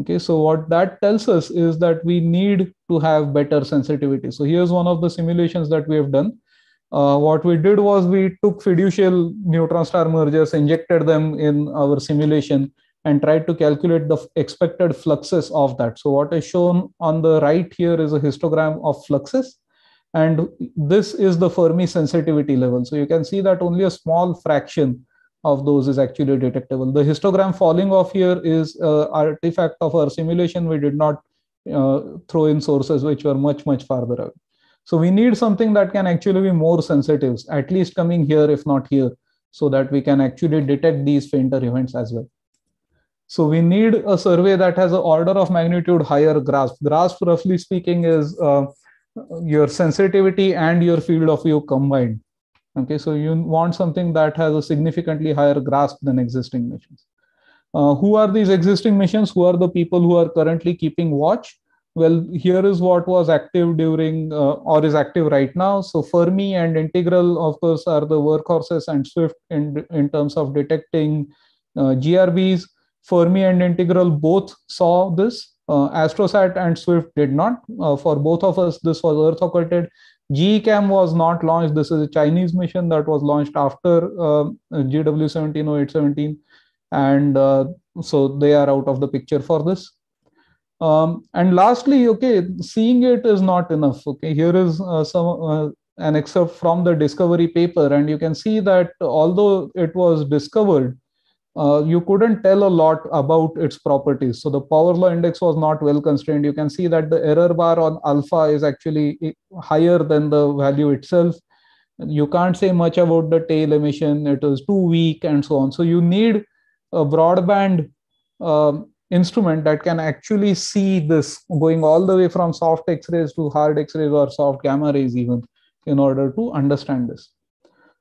Okay, so what that tells us is that we need to have better sensitivity. So here's one of the simulations that we have done. Uh, what we did was we took fiducial neutron star mergers, injected them in our simulation, and tried to calculate the expected fluxes of that. So what is shown on the right here is a histogram of fluxes. And this is the Fermi sensitivity level. So you can see that only a small fraction of those is actually detectable. The histogram falling off here is uh, artifact of our simulation. We did not uh, throw in sources which were much, much farther out. So we need something that can actually be more sensitive, at least coming here, if not here, so that we can actually detect these fainter events as well. So we need a survey that has an order of magnitude higher grasp. Grasp, roughly speaking, is uh, your sensitivity and your field of view combined okay so you want something that has a significantly higher grasp than existing missions uh, who are these existing missions who are the people who are currently keeping watch well here is what was active during uh, or is active right now so fermi and integral of course are the workhorses and swift in, in terms of detecting uh, grbs fermi and integral both saw this uh, astrosat and swift did not uh, for both of us this was earth occulted GECAM was not launched. This is a Chinese mission that was launched after uh, GW170817, and uh, so they are out of the picture for this. Um, and lastly, okay, seeing it is not enough. Okay, here is uh, some uh, an excerpt from the discovery paper, and you can see that although it was discovered uh, you couldn't tell a lot about its properties. So the power law index was not well constrained. You can see that the error bar on alpha is actually higher than the value itself. You can't say much about the tail emission. It is too weak and so on. So you need a broadband um, instrument that can actually see this going all the way from soft X-rays to hard X-rays or soft gamma rays even in order to understand this.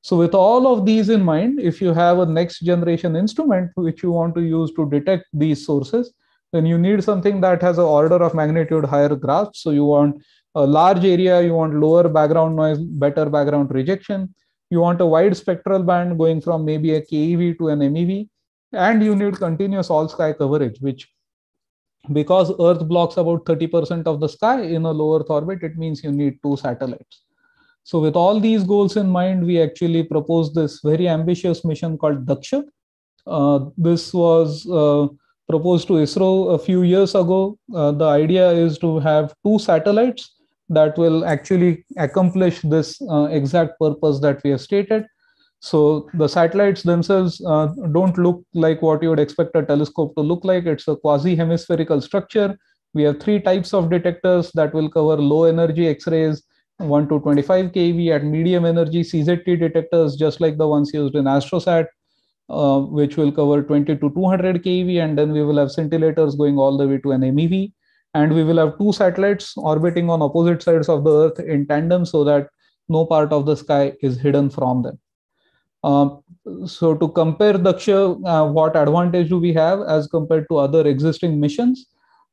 So with all of these in mind, if you have a next generation instrument which you want to use to detect these sources, then you need something that has an order of magnitude higher grasp. So you want a large area, you want lower background noise, better background rejection. You want a wide spectral band going from maybe a KEV to an MEV. And you need continuous all sky coverage, which because Earth blocks about 30% of the sky in a low Earth orbit, it means you need two satellites. So, with all these goals in mind, we actually proposed this very ambitious mission called Daksha. Uh, this was uh, proposed to ISRO a few years ago. Uh, the idea is to have two satellites that will actually accomplish this uh, exact purpose that we have stated. So, the satellites themselves uh, don't look like what you would expect a telescope to look like. It's a quasi hemispherical structure. We have three types of detectors that will cover low energy X rays 1 to 25 kV at medium energy CZT detectors, just like the ones used in AstroSat, uh, which will cover 20 to 200 kV. And then we will have scintillators going all the way to an MEV. And we will have two satellites orbiting on opposite sides of the Earth in tandem so that no part of the sky is hidden from them. Um, so to compare Daksha, uh, what advantage do we have as compared to other existing missions?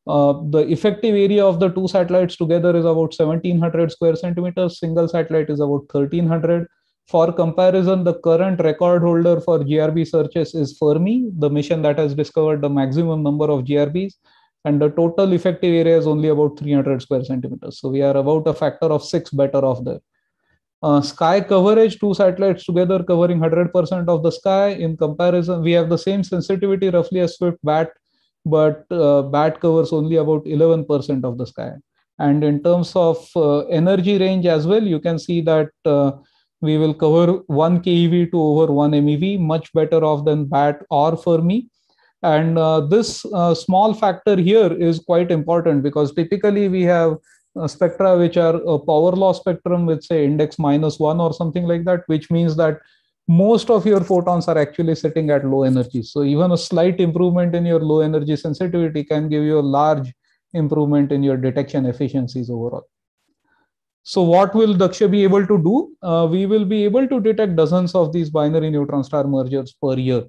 Uh, the effective area of the two satellites together is about 1700 square centimeters. Single satellite is about 1300. For comparison, the current record holder for GRB searches is Fermi, the mission that has discovered the maximum number of GRBs. And the total effective area is only about 300 square centimeters. So we are about a factor of six better off there. Uh, sky coverage, two satellites together covering 100% of the sky. In comparison, we have the same sensitivity roughly as Swift Bat but uh, bat covers only about 11% of the sky. And in terms of uh, energy range as well, you can see that uh, we will cover 1 keV to over 1 MeV, much better off than bat or Fermi. And uh, this uh, small factor here is quite important because typically we have uh, spectra which are a power law spectrum with say index minus 1 or something like that, which means that most of your photons are actually sitting at low energy. So even a slight improvement in your low energy sensitivity can give you a large improvement in your detection efficiencies overall. So what will Daksha be able to do? Uh, we will be able to detect dozens of these binary neutron star mergers per year.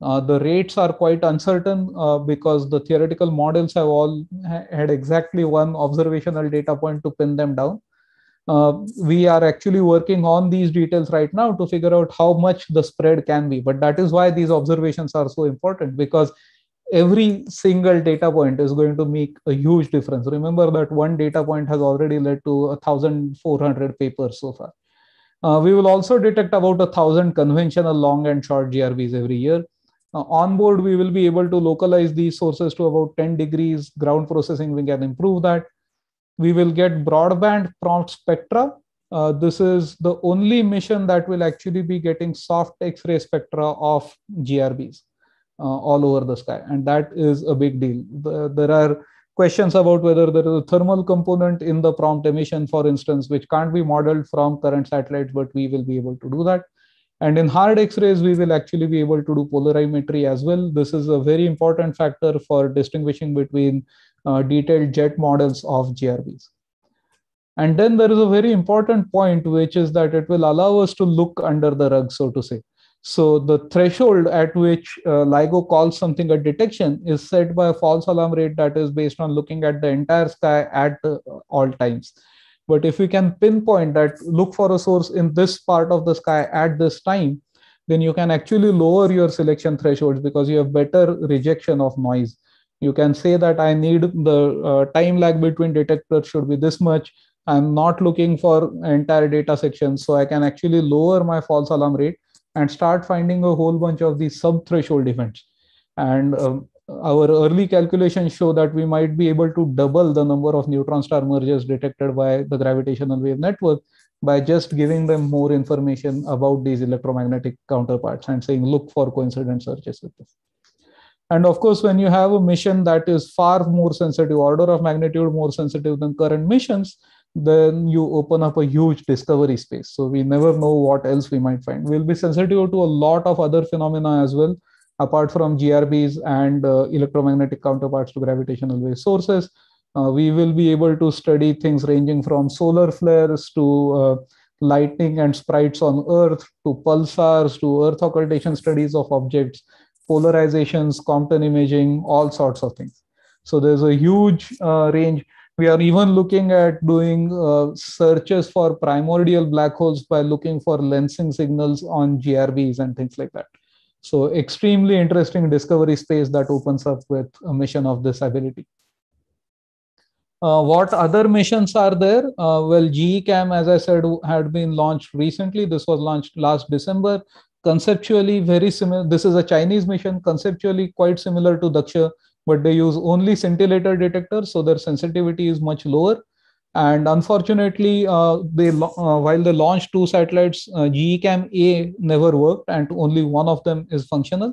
Uh, the rates are quite uncertain uh, because the theoretical models have all ha had exactly one observational data point to pin them down uh, we are actually working on these details right now to figure out how much the spread can be but that is why these observations are so important because every single data point is going to make a huge difference remember that one data point has already led to 1400 papers so far uh, we will also detect about a thousand conventional long and short grvs every year uh, on board we will be able to localize these sources to about 10 degrees ground processing we can improve that we will get broadband prompt spectra. Uh, this is the only mission that will actually be getting soft X-ray spectra of GRBs uh, all over the sky. And that is a big deal. The, there are questions about whether there is a thermal component in the prompt emission, for instance, which can't be modeled from current satellites, but we will be able to do that. And in hard X-rays, we will actually be able to do polarimetry as well. This is a very important factor for distinguishing between uh, detailed jet models of GRBs. And then there is a very important point, which is that it will allow us to look under the rug, so to say. So the threshold at which uh, LIGO calls something a detection is set by a false alarm rate that is based on looking at the entire sky at uh, all times but if we can pinpoint that look for a source in this part of the sky at this time then you can actually lower your selection thresholds because you have better rejection of noise you can say that i need the uh, time lag between detectors should be this much i'm not looking for entire data sections so i can actually lower my false alarm rate and start finding a whole bunch of these sub threshold events and um, our early calculations show that we might be able to double the number of neutron star mergers detected by the gravitational wave network by just giving them more information about these electromagnetic counterparts and saying, look for coincident searches with this. And of course, when you have a mission that is far more sensitive, order of magnitude more sensitive than current missions, then you open up a huge discovery space. So we never know what else we might find. We'll be sensitive to a lot of other phenomena as well, apart from GRBs and uh, electromagnetic counterparts to gravitational wave sources, uh, we will be able to study things ranging from solar flares to uh, lightning and sprites on Earth to pulsars to Earth occultation studies of objects, polarizations, Compton imaging, all sorts of things. So there's a huge uh, range. We are even looking at doing uh, searches for primordial black holes by looking for lensing signals on GRBs and things like that. So extremely interesting discovery space that opens up with a mission of this ability. Uh, what other missions are there? Uh, well, GECAM, as I said, had been launched recently. This was launched last December. Conceptually, very similar. This is a Chinese mission, conceptually quite similar to Daksha, but they use only scintillator detectors, so their sensitivity is much lower. And unfortunately, uh, they uh, while they launched two satellites, uh, Cam A never worked, and only one of them is functional.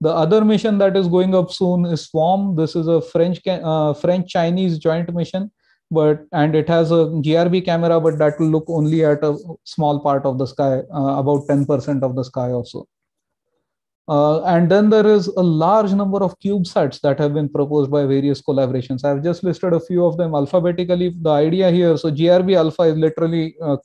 The other mission that is going up soon is SWARM. This is a French uh, French Chinese joint mission, but and it has a GRB camera, but that will look only at a small part of the sky, uh, about ten percent of the sky also. Uh, and then there is a large number of CubeSats that have been proposed by various collaborations. I've just listed a few of them alphabetically. The idea here, so GRB Alpha is literally uh,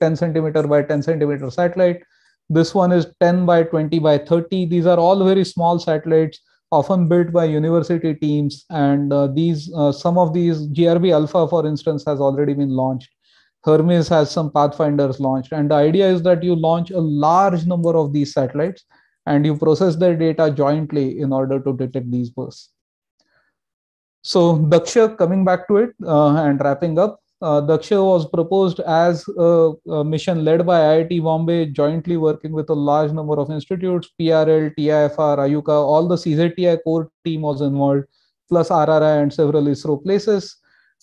10 centimeter by 10 centimeter satellite. This one is 10 by 20 by 30. These are all very small satellites, often built by university teams. And uh, these, uh, some of these GRB Alpha, for instance, has already been launched. Hermes has some Pathfinders launched. And the idea is that you launch a large number of these satellites and you process their data jointly in order to detect these bursts. So Daksha, coming back to it uh, and wrapping up, uh, Daksha was proposed as a, a, mission led by IIT Bombay, jointly working with a large number of institutes, PRL, TIFR, IUCA, all the CZTI core team was involved, plus RRI and several ISRO places.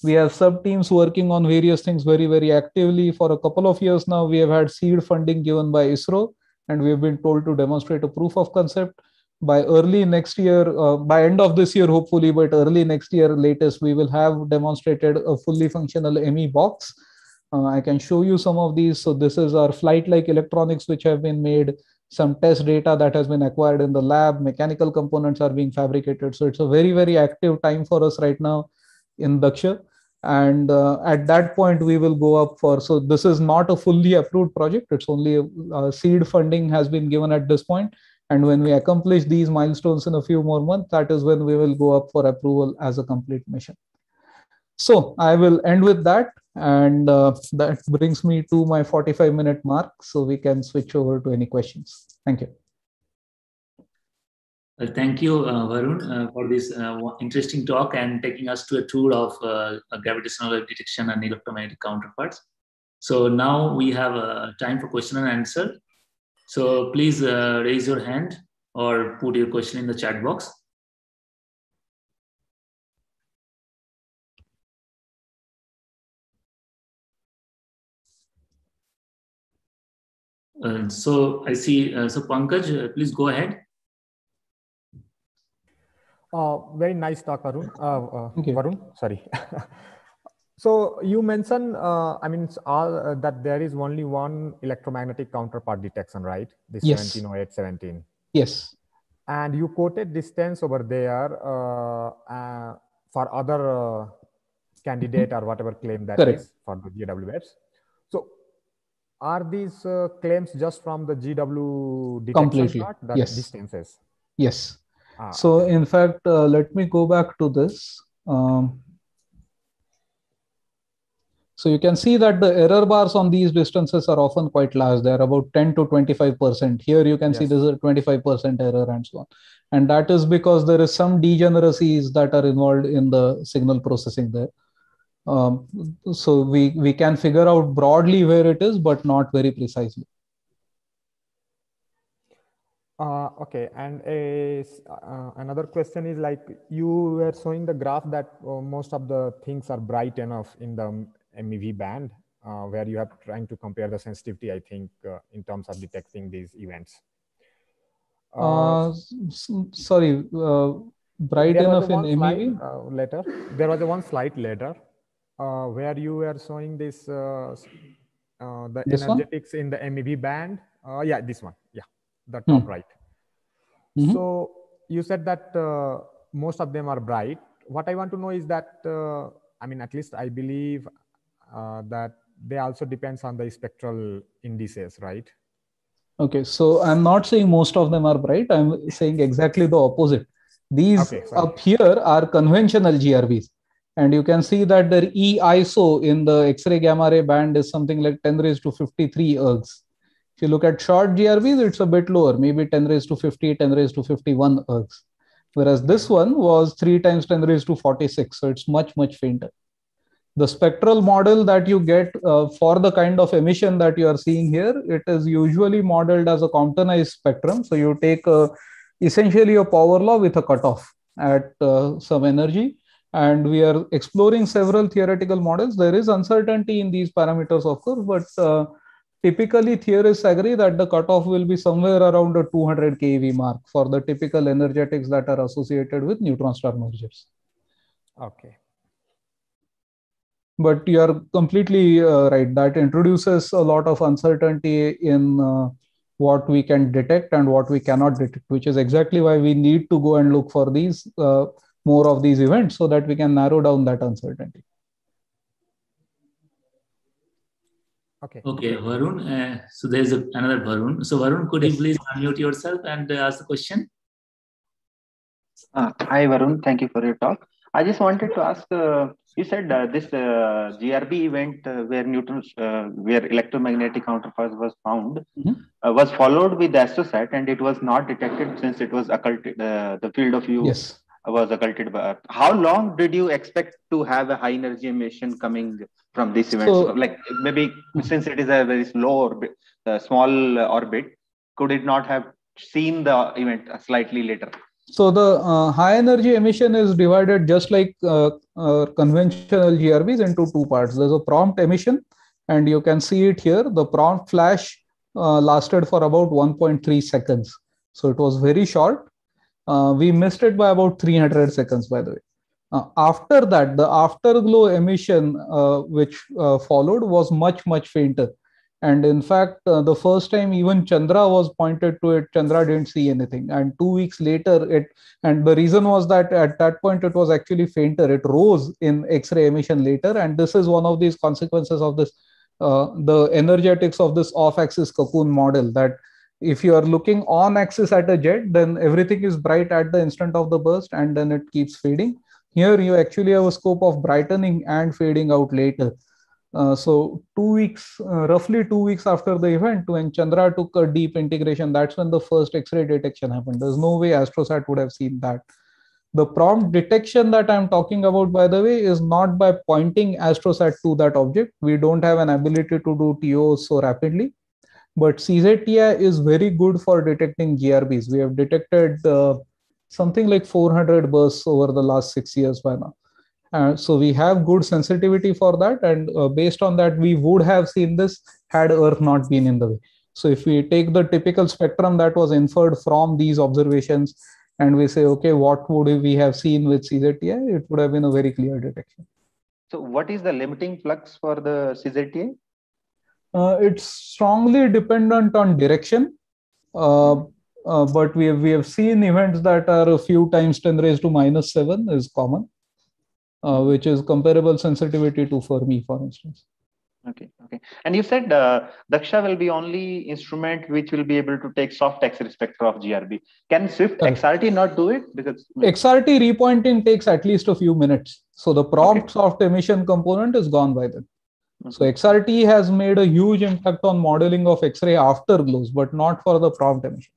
We have sub-teams working on various things very, very actively. For a couple of years now, we have had seed funding given by ISRO and we have been told to demonstrate a proof of concept by early next year uh, by end of this year hopefully but early next year latest we will have demonstrated a fully functional me box uh, i can show you some of these so this is our flight like electronics which have been made some test data that has been acquired in the lab mechanical components are being fabricated so it's a very very active time for us right now in daksha and uh, at that point we will go up for so this is not a fully approved project it's only uh, seed funding has been given at this point and when we accomplish these milestones in a few more months that is when we will go up for approval as a complete mission so i will end with that and uh, that brings me to my 45 minute mark so we can switch over to any questions thank you well, thank you, uh, Varun, uh, for this uh, interesting talk and taking us to a tour of uh, gravitational wave detection and electromagnetic counterparts. So now we have uh, time for question and answer. So please uh, raise your hand or put your question in the chat box. so I see, so Pankaj, please go ahead. Uh, very nice talk, Arun. Uh, uh, Varun, sorry. so you mentioned, uh, I mean, all, uh, that there is only one electromagnetic counterpart detection, right? This yes. 170817. Yes. And you quoted distance over there uh, for other candidate mm-hmm. or whatever claim that is for the GWS. So are these claims just from the GW detection part? yes. Distances. Yes Ah. so in fact, uh, let me go back to this. Um, so you can see that the error bars on these distances are often quite large. They are about 10 to 25%. Here you can yes. see this is a 25% error and so on. And that is because there is some degeneracies that are involved in the signal processing there. Um, so we, we can figure out broadly where it is, but not very precisely. Uh, okay, and a, uh, another question is like you were showing the graph that uh, most of the things are bright enough in the MEV band uh, where you are trying to compare the sensitivity, I think, uh, in terms of detecting these events. Uh, sorry, bright enough in MEV? later, there was a one slide later where you were showing this, the this energetics one? in the MEV band. yeah, this one the hmm. top mm. right. Mm-hmm. So you said that uh, most of them are bright. What I want to know is that uh, I mean, at least I believe uh, that they also depends on the spectral indices, right? Okay, so I'm not saying most of them are bright. I'm saying exactly the opposite. These okay, up here are conventional GRVs, and you can see that their EISO in the X-ray gamma ray band is something like 10 raised to 53 ergs if you look at short GRVs, it's a bit lower, maybe 10 raised to 50, 10 raised to 51 ergs. Whereas this one was 3 times 10 raised to 46. So it's much, much fainter. The spectral model that you get uh, for the kind of emission that you are seeing here, it is usually modeled as a Comptonized spectrum. So you take a, uh, essentially a power law with a cutoff at uh, some energy and we are exploring several theoretical models. There is uncertainty in these parameters, of course, but uh, typically theorists agree that the cutoff will be somewhere around a 200 keV mark for the typical energetics that are associated with neutron star mergers. Okay. But you are completely uh, right. That introduces a lot of uncertainty in uh, what we can detect and what we cannot detect, which is exactly why we need to go and look for these uh, more of these events so that we can narrow down that uncertainty. Okay. Okay, Varun. Uh, so there's a, another Varun. So Varun, could yes. you please unmute yourself and uh, ask the question? Uh, hi, Varun. Thank you for your talk. I just wanted to ask. Uh, you said uh, this uh, GRB event where Newton's, where electromagnetic counterpoise was found, mm -hmm. was followed with astrosat, and it was not detected since it was occulted. the field of view yes. was occulted. By, how long did you expect to have a high energy emission coming from this event, So, like maybe since it is a very slow orbit, small orbit, could it not have seen the event slightly later? So the uh, high energy emission is divided just like uh, uh conventional GRBs into two parts. There's a prompt emission, and you can see it here. The prompt flash uh, lasted for about 1.3 seconds, so it was very short. Uh, we missed it by about 300 seconds, by the way. Uh, after that, the afterglow emission uh, which uh, followed was much, much fainter. And in fact, uh, the first time even Chandra was pointed to it, Chandra didn't see anything. And two weeks later, it, and the reason was that at that point it was actually fainter. It rose in X ray emission later. And this is one of these consequences of this, uh, the energetics of this off axis cocoon model that if you are looking on axis at a jet, then everything is bright at the instant of the burst and then it keeps fading here you actually have a scope of brightening and fading out later. Uh, so two weeks, uh, roughly two weeks after the event, when Chandra took a deep integration, that's when the first X-ray detection happened. There's no way Astrosat would have seen that. The prompt detection that I'm talking about, by the way, is not by pointing Astrosat to that object. We don't have an ability to do TO so rapidly. But CZTI is very good for detecting GRBs. We have detected uh, something like 400 bursts over the last six years by now. Uh, so we have good sensitivity for that, and uh, based on that, we would have seen this had Earth not been in the way. So if we take the typical spectrum that was inferred from these observations, and we say, okay, what would we have seen with CZTA? It would have been a very clear detection. So what is the limiting flux for the CZTA? Uh, it's strongly dependent on direction. Uh, uh, but we have, we have seen events that are a few times 10 raised to minus 7 is common, uh, which is comparable sensitivity to Fermi, for instance. Okay, okay. And you said uh, Daksha will be only instrument which will be able to take soft X spectra of GRB. Can Swift XRT not do it? Because XRT repointing takes at least a few minutes. So the prompt okay. soft emission component is gone by then. Mm-hmm. So XRT has made a huge impact on modeling of X-ray afterglows, but not for the prompt emission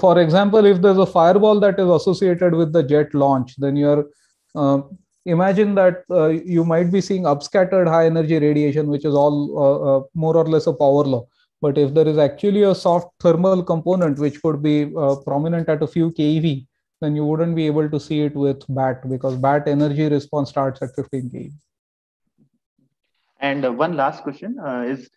for example if there's a firewall that is associated with the jet launch then you're uh, imagine that uh, you might be seeing upscattered high energy radiation which is all uh, uh more or less a power law but if there is actually a soft thermal component which could be uh, prominent at a few keV then you wouldn't be able to see it with bat because bat energy response starts at 15 keV and uh, one last question is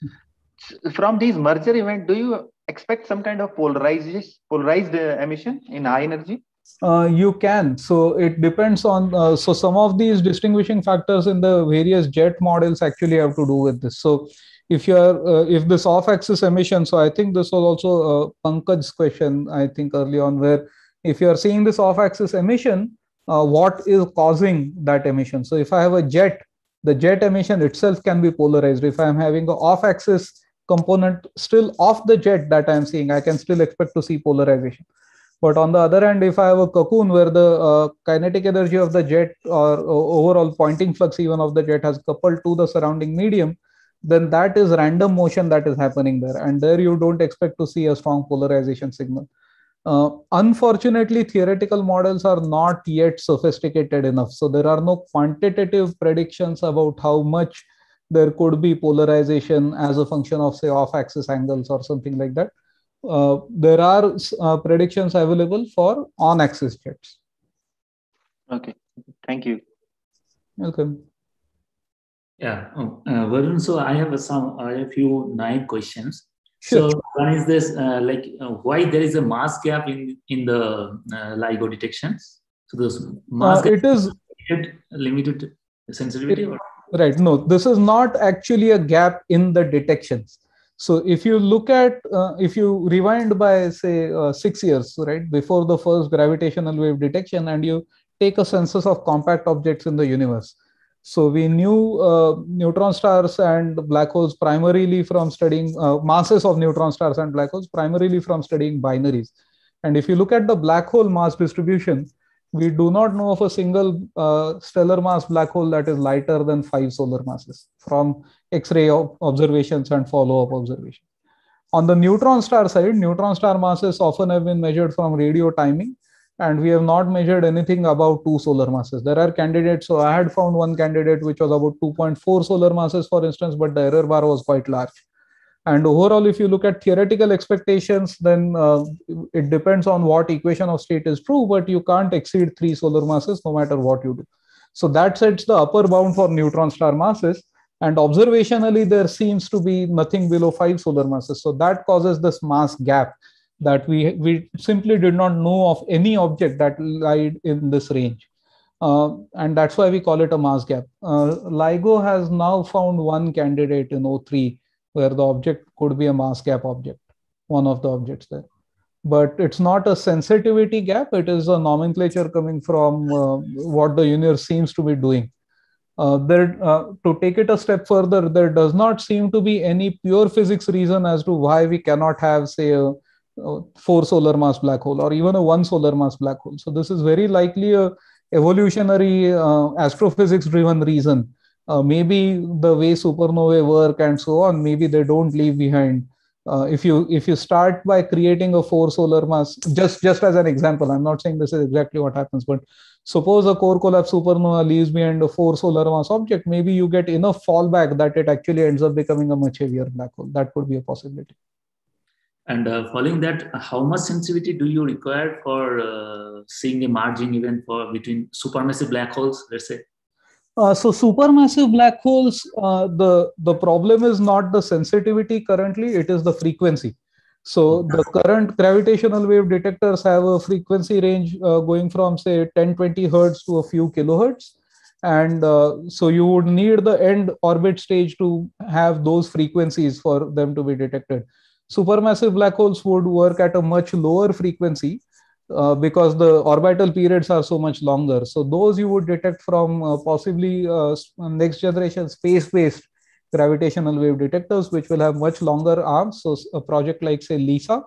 from these merger event do you expect some kind of polarized polarized uh, emission in high energy uh, you can so it depends on uh, so some of these distinguishing factors in the various jet models actually have to do with this so if you're uh, if this off axis emission so i think this was also pankaj's question i think early on where if you are seeing this off axis emission uh, what is causing that emission so if i have a jet the jet emission itself can be polarized if i am having an off axis component still off the jet that I am seeing, I can still expect to see polarization. But on the other hand, if I have a cocoon where the uh, kinetic energy of the jet or uh, overall pointing flux even of the jet has coupled to the surrounding medium, then that is random motion that is happening there. And there you don't expect to see a strong polarization signal. Uh, unfortunately, theoretical models are not yet sophisticated enough. So there are no quantitative predictions about how much there could be polarization as a function of say off axis angles or something like that uh, there are uh, predictions available for on axis jets okay thank you welcome yeah oh, uh, Varun, so i have a, some i have few nine questions sure. so one is this uh, like uh, why there is a mass gap in in the uh, ligo detections so this mass it is limited sensitivity it, or? Right. No, this is not actually a gap in the detections. So if you look at, uh, if you rewind by say uh, six years, right, before the first gravitational wave detection, and you take a census of compact objects in the universe. So we knew uh, neutron stars and black holes primarily from studying uh, masses of neutron stars and black holes primarily from studying binaries. And if you look at the black hole mass distribution, we do not know of a single uh, stellar mass black hole that is lighter than five solar masses from X-ray observations and follow-up observations. On the neutron star side, neutron star masses often have been measured from radio timing, and we have not measured anything above two solar masses. There are candidates, so I had found one candidate which was about 2.4 solar masses, for instance, but the error bar was quite large and overall if you look at theoretical expectations then uh, it depends on what equation of state is true but you can't exceed three solar masses no matter what you do so that sets the upper bound for neutron star masses and observationally there seems to be nothing below five solar masses so that causes this mass gap that we we simply did not know of any object that lied in this range uh, and that's why we call it a mass gap uh, ligo has now found one candidate in o3 where the object could be a mass gap object, one of the objects there. But it's not a sensitivity gap, it is a nomenclature coming from uh, what the universe seems to be doing. Uh, there, uh, to take it a step further, there does not seem to be any pure physics reason as to why we cannot have, say, a, a four solar mass black hole or even a one solar mass black hole. So this is very likely a evolutionary uh, astrophysics driven reason uh, maybe the way supernovae work and so on maybe they don't leave behind uh, if you if you start by creating a four solar mass just just as an example i'm not saying this is exactly what happens but suppose a core collapse supernova leaves behind a four solar mass object maybe you get enough fallback that it actually ends up becoming a much heavier black hole that could be a possibility and uh, following that how much sensitivity do you require for uh, seeing a merging event for between supermassive black holes let's say uh, so supermassive black holes, uh, the the problem is not the sensitivity currently; it is the frequency. So the current gravitational wave detectors have a frequency range uh, going from say 1020 hertz to a few kilohertz, and uh, so you would need the end orbit stage to have those frequencies for them to be detected. Supermassive black holes would work at a much lower frequency, uh, because the orbital periods are so much longer. So those you would detect from uh, possibly uh, uh next generation space-based gravitational wave detectors, which will have much longer arms. So a project like say LISA,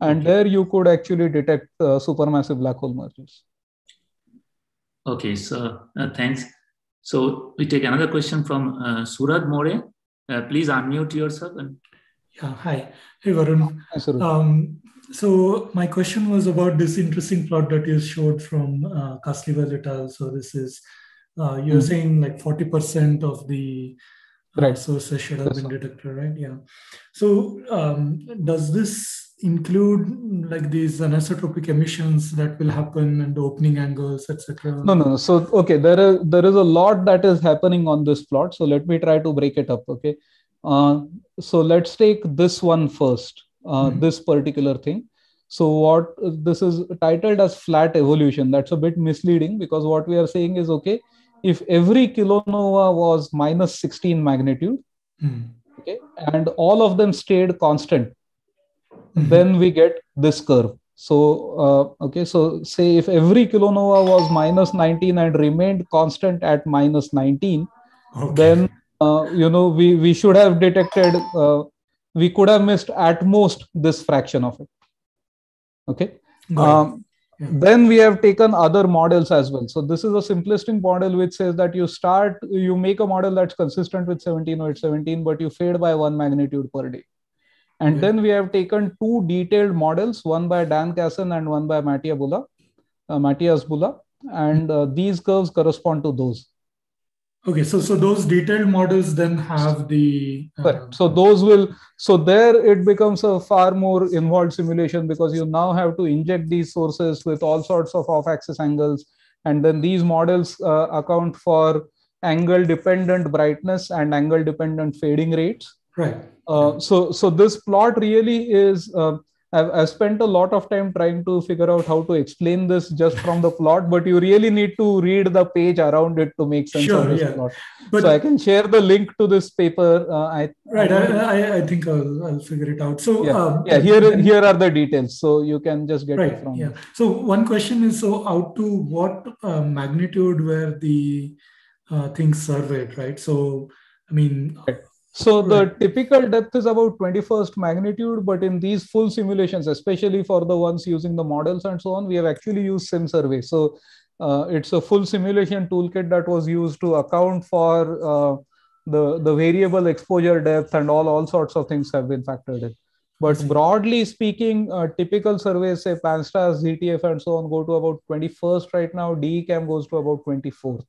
and okay. there you could actually detect uh, supermassive black hole mergers. Okay, so thanks. So we take another question from Surat More. please unmute yourself and. Yeah, hi. Hey, Varun. Hi, um, so my question was about this interesting plot that you showed from uh, Casliva So this is uh, you're mm-hmm. saying like 40% of the uh, right. sources should have That's been detected, right? Yeah. So um, does this include like these anisotropic emissions that will happen and opening angles, etc.? No, no, no. So okay, there is there is a lot that is happening on this plot. So let me try to break it up. Okay. Uh, so let's take this one first mm-hmm. this particular thing so what this is titled as flat evolution that's a bit misleading because what we are saying is okay if every kilonova was minus 16 magnitude mm-hmm. okay and all of them stayed constant mm-hmm. then we get this curve so uh, okay so say if every kilonova was minus 19 and remained constant at minus 19 okay. then uh, you know we we should have detected uh, we could have missed at most this fraction of it okay um, then we have taken other models as well so this is a simplistic model which says that you start you make a model that's consistent with 17 or 17 but you fade by one magnitude per day and then we have taken two detailed models one by dan Kassen and one by mattia bula uh, bula and uh, these curves correspond to those Okay, so so those detailed models then have the uh, So those will so there it becomes a far more involved simulation because you now have to inject these sources with all sorts of off-axis angles, and then these models uh, account for angle-dependent brightness and angle-dependent fading rates. Right. Uh, so so this plot really is uh, I've, I've spent a lot of time trying to figure out how to explain this just from the plot, but you really need to read the page around it to make sense sure, of this yeah. plot. But so I can share the link to this paper. Uh, I right, I, I, I think I'll, I'll, figure it out. So yeah, um, yeah here here are the details. So you can just get right, it from. Yeah. So one question is: so out to what uh, magnitude were the uh, things surveyed? Right. So I mean, right. So the hmm. typical depth is about 21st magnitude, but in these full simulations, especially for the ones using the models and so on, we have actually used sim survey. So uh, it's a full simulation toolkit that was used to account for uh, the the variable exposure depth and all all sorts of things have been factored in. But hmm. broadly speaking, uh, typical surveys say PanSTAS, ZTF, and so on go to about 21st right now. DECAM goes to about 24th.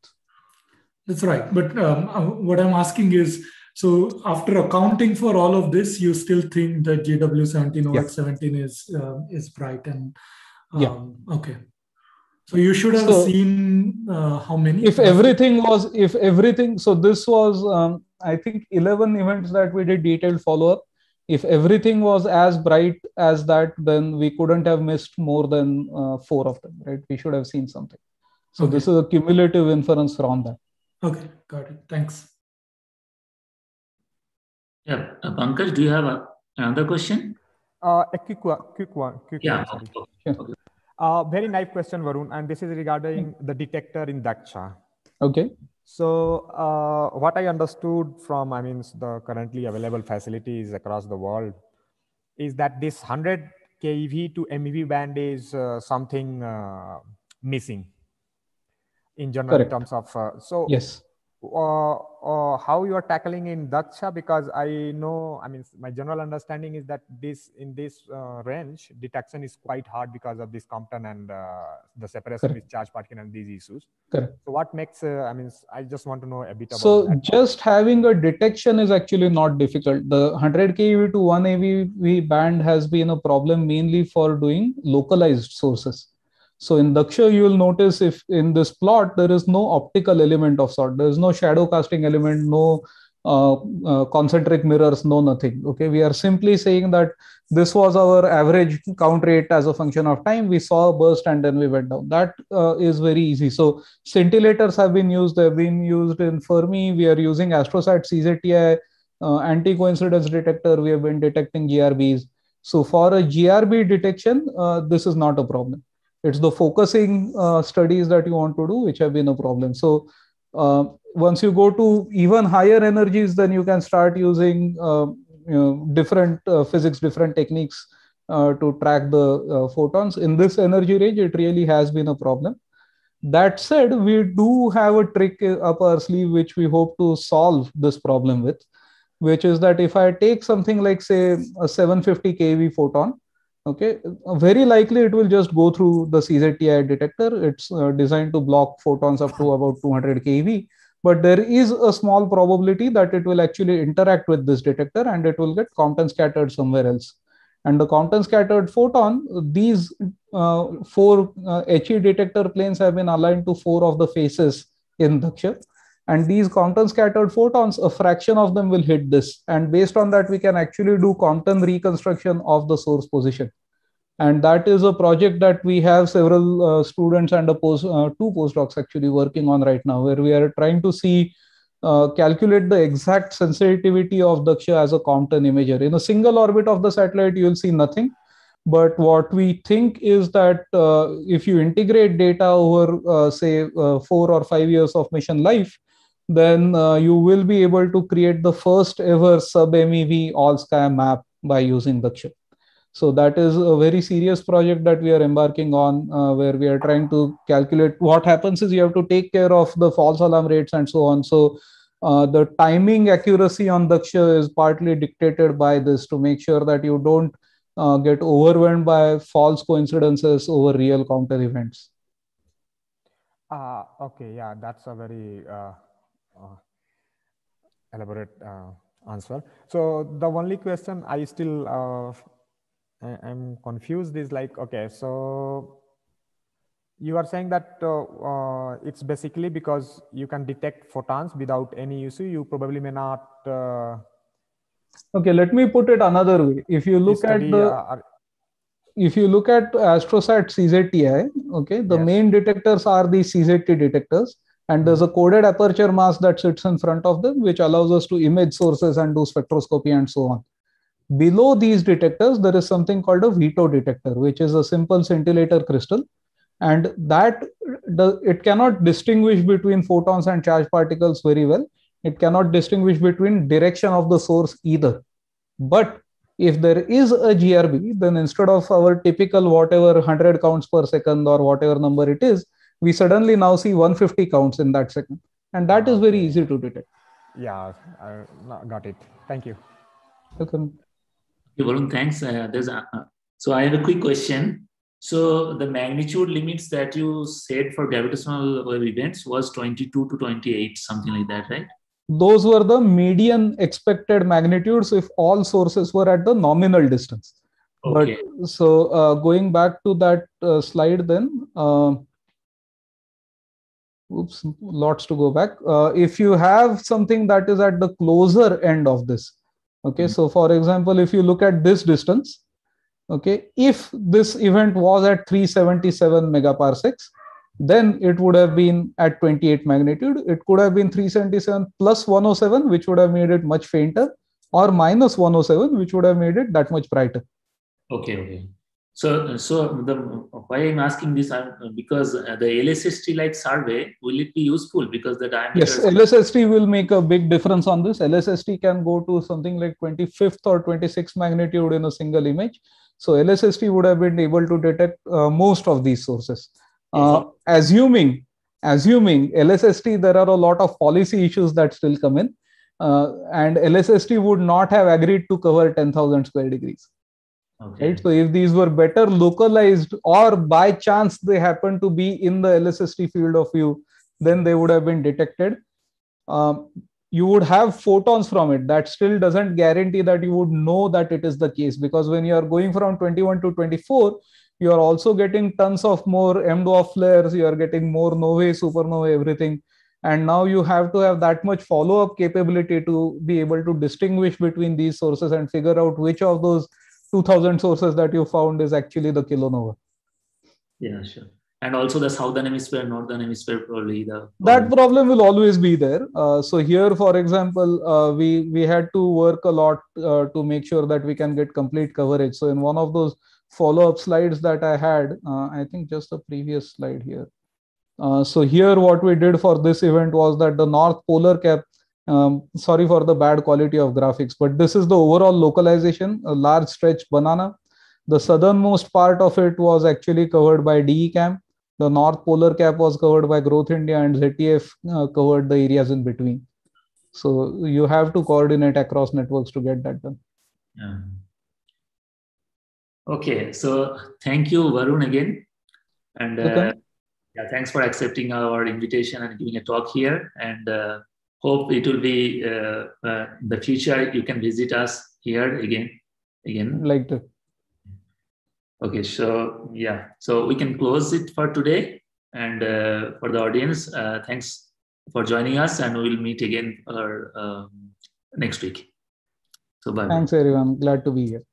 That's right. But um, uh, what I'm asking is so after accounting for all of this, you still think that jw or seventeen is uh, is bright and um, yeah. okay. So you should have so, seen uh, how many. If everything was, if everything, so this was, um, I think, eleven events that we did detailed follow up. If everything was as bright as that, then we couldn't have missed more than uh, four of them, right? We should have seen something. So okay. this is a cumulative inference from that. Okay, got it. Thanks. Yeah, uh, Pankaj, do you have a, another question? Uh, a quick one, quick one, quick yeah, one. Okay, Uh, very nice question, Varun, and this is regarding the detector in Daksha. Okay. So, uh, what I understood from, I mean, the currently available facilities across the world is that this 100 keV to MeV band is uh, something uh, missing in general Correct. in terms of. Uh, so, yes. Uh, uh, how you are tackling in Daksha because I know, I mean, my general understanding is that this in this uh, range, detection is quite hard because of this Compton and uh, the separation with charge particle and these issues. Correct. So what makes, uh, I mean, I just want to know a bit about So that. just having a detection is actually not difficult. The 100 keV to 1 AV band has been a problem mainly for doing localized sources so in Daksha, you will notice if in this plot, there is no optical element of sort. There is no shadow casting element, no uh, uh, concentric mirrors, no nothing. Okay, we are simply saying that this was our average count rate as a function of time. We saw a burst and then we went down. That uh, is very easy. So scintillators have been used. They've been used in Fermi. We are using AstroSat CZTI uh, anti-coincidence detector. We have been detecting GRBs. So for a GRB detection, uh, this is not a problem it's the focusing uh, studies that you want to do which have been a problem so uh, once you go to even higher energies then you can start using uh, you know, different uh, physics different techniques uh, to track the uh, photons in this energy range it really has been a problem that said we do have a trick up our sleeve which we hope to solve this problem with which is that if i take something like say a 750 kV photon okay very likely it will just go through the czti detector it's uh, designed to block photons up to about 200 keV but there is a small probability that it will actually interact with this detector and it will get Compton scattered somewhere else and the Compton scattered photon these uh, four uh, he detector planes have been aligned to four of the faces in daksha and these Compton scattered photons, a fraction of them will hit this. And based on that, we can actually do Compton reconstruction of the source position. And that is a project that we have several uh, students and a post, uh, two postdocs actually working on right now, where we are trying to see, uh, calculate the exact sensitivity of Daksha as a Compton imager. In a single orbit of the satellite, you'll see nothing. But what we think is that uh, if you integrate data over, uh, say, uh, four or five years of mission life, then uh, you will be able to create the first ever sub MEV all sky map by using Dakship. So that is a very serious project that we are embarking on, uh, where we are trying to calculate what happens is you have to take care of the false alarm rates and so on. So uh, the timing accuracy on Daksha is partly dictated by this to make sure that you don't uh, get overwhelmed by false coincidences over real counter events. Uh, okay, yeah, that's a very uh, uh, elaborate uh, answer. So the only question I still I, uh, am confused is like okay, so you are saying that uh, uh, it's basically because you can detect photons without any issue. You probably may not. Uh, okay, let me put it another way. If you look study, at the if you look at AstroSat CZTI, okay, the yes. main detectors are the CZT detectors. And hmm. there's a coded aperture mass that sits in front of them, which allows us to image sources and do spectroscopy and so on. Below these detectors, there is something called a veto detector, which is a simple scintillator crystal. And that it cannot distinguish between photons and charged particles very well. It cannot distinguish between direction of the source either. But if there is a GRB, then instead of our typical whatever 100 counts per second or whatever number it is, we suddenly now see 150 counts in that second and that is very easy to detect yeah I got it thank you welcome okay, Varun, thanks uh, there's a, uh, so i have a quick question so the magnitude limits that you said for gravitational wave events was 22 to 28 something like that right those were the median expected magnitudes if all sources were at the nominal distance okay. but so uh, going back to that uh, slide then uh, oops lots to go back uh, if you have something that is at the closer end of this okay mm-hmm. so for example if you look at this distance okay if this event was at 377 megaparsecs then it would have been at 28 magnitude it could have been 377 plus 107 which would have made it much fainter or minus 107 which would have made it that much brighter okay okay so, so the, why I'm asking this, I'm, because uh, the LSST like survey, will it be useful? Because the diameter. Yes, LSST will make a big difference on this. LSST can go to something like 25th or 26th magnitude in a single image. So LSST would have been able to detect uh, most of these sources. Uh, yes. Assuming, assuming LSST, there are a lot of policy issues that still come in, uh, and LSST would not have agreed to cover 10,000 square degrees. Okay. Right. So if these were better localized or by chance they happen to be in the LSST field of view, then they would have been detected. Um, you would have photons from it. That still doesn't guarantee that you would know that it is the case because when you are going from 21 to 24, you are also getting tons of more M dwarf flares, you are getting more novae, supernovae, everything. And now you have to have that much follow up capability to be able to distinguish between these sources and figure out which of those 2000 sources that you found is actually the kilonova yeah sure and also the southern hemisphere northern hemisphere probably the problem. that problem will always be there uh, so here for example uh, we we had to work a lot uh, to make sure that we can get complete coverage so in one of those follow up slides that i had uh, i think just the previous slide here uh, so here what we did for this event was that the north polar cap um, sorry for the bad quality of graphics, but this is the overall localization, a large stretched banana. The southernmost part of it was actually covered by camp. The north polar cap was covered by Growth India and ZTF uh, covered the areas in between. So you have to coordinate across networks to get that done. Yeah. Okay, so thank you, Varun, again. And uh, okay. yeah, thanks for accepting our invitation and giving a talk here. And uh, hope it will be uh, uh, the future. You can visit us here again, again. Like that. Okay, so yeah, so we can close it for today. And uh, for the audience, uh, thanks for joining us, and we'll meet again um, next week. So bye. Thanks everyone. Glad to be here.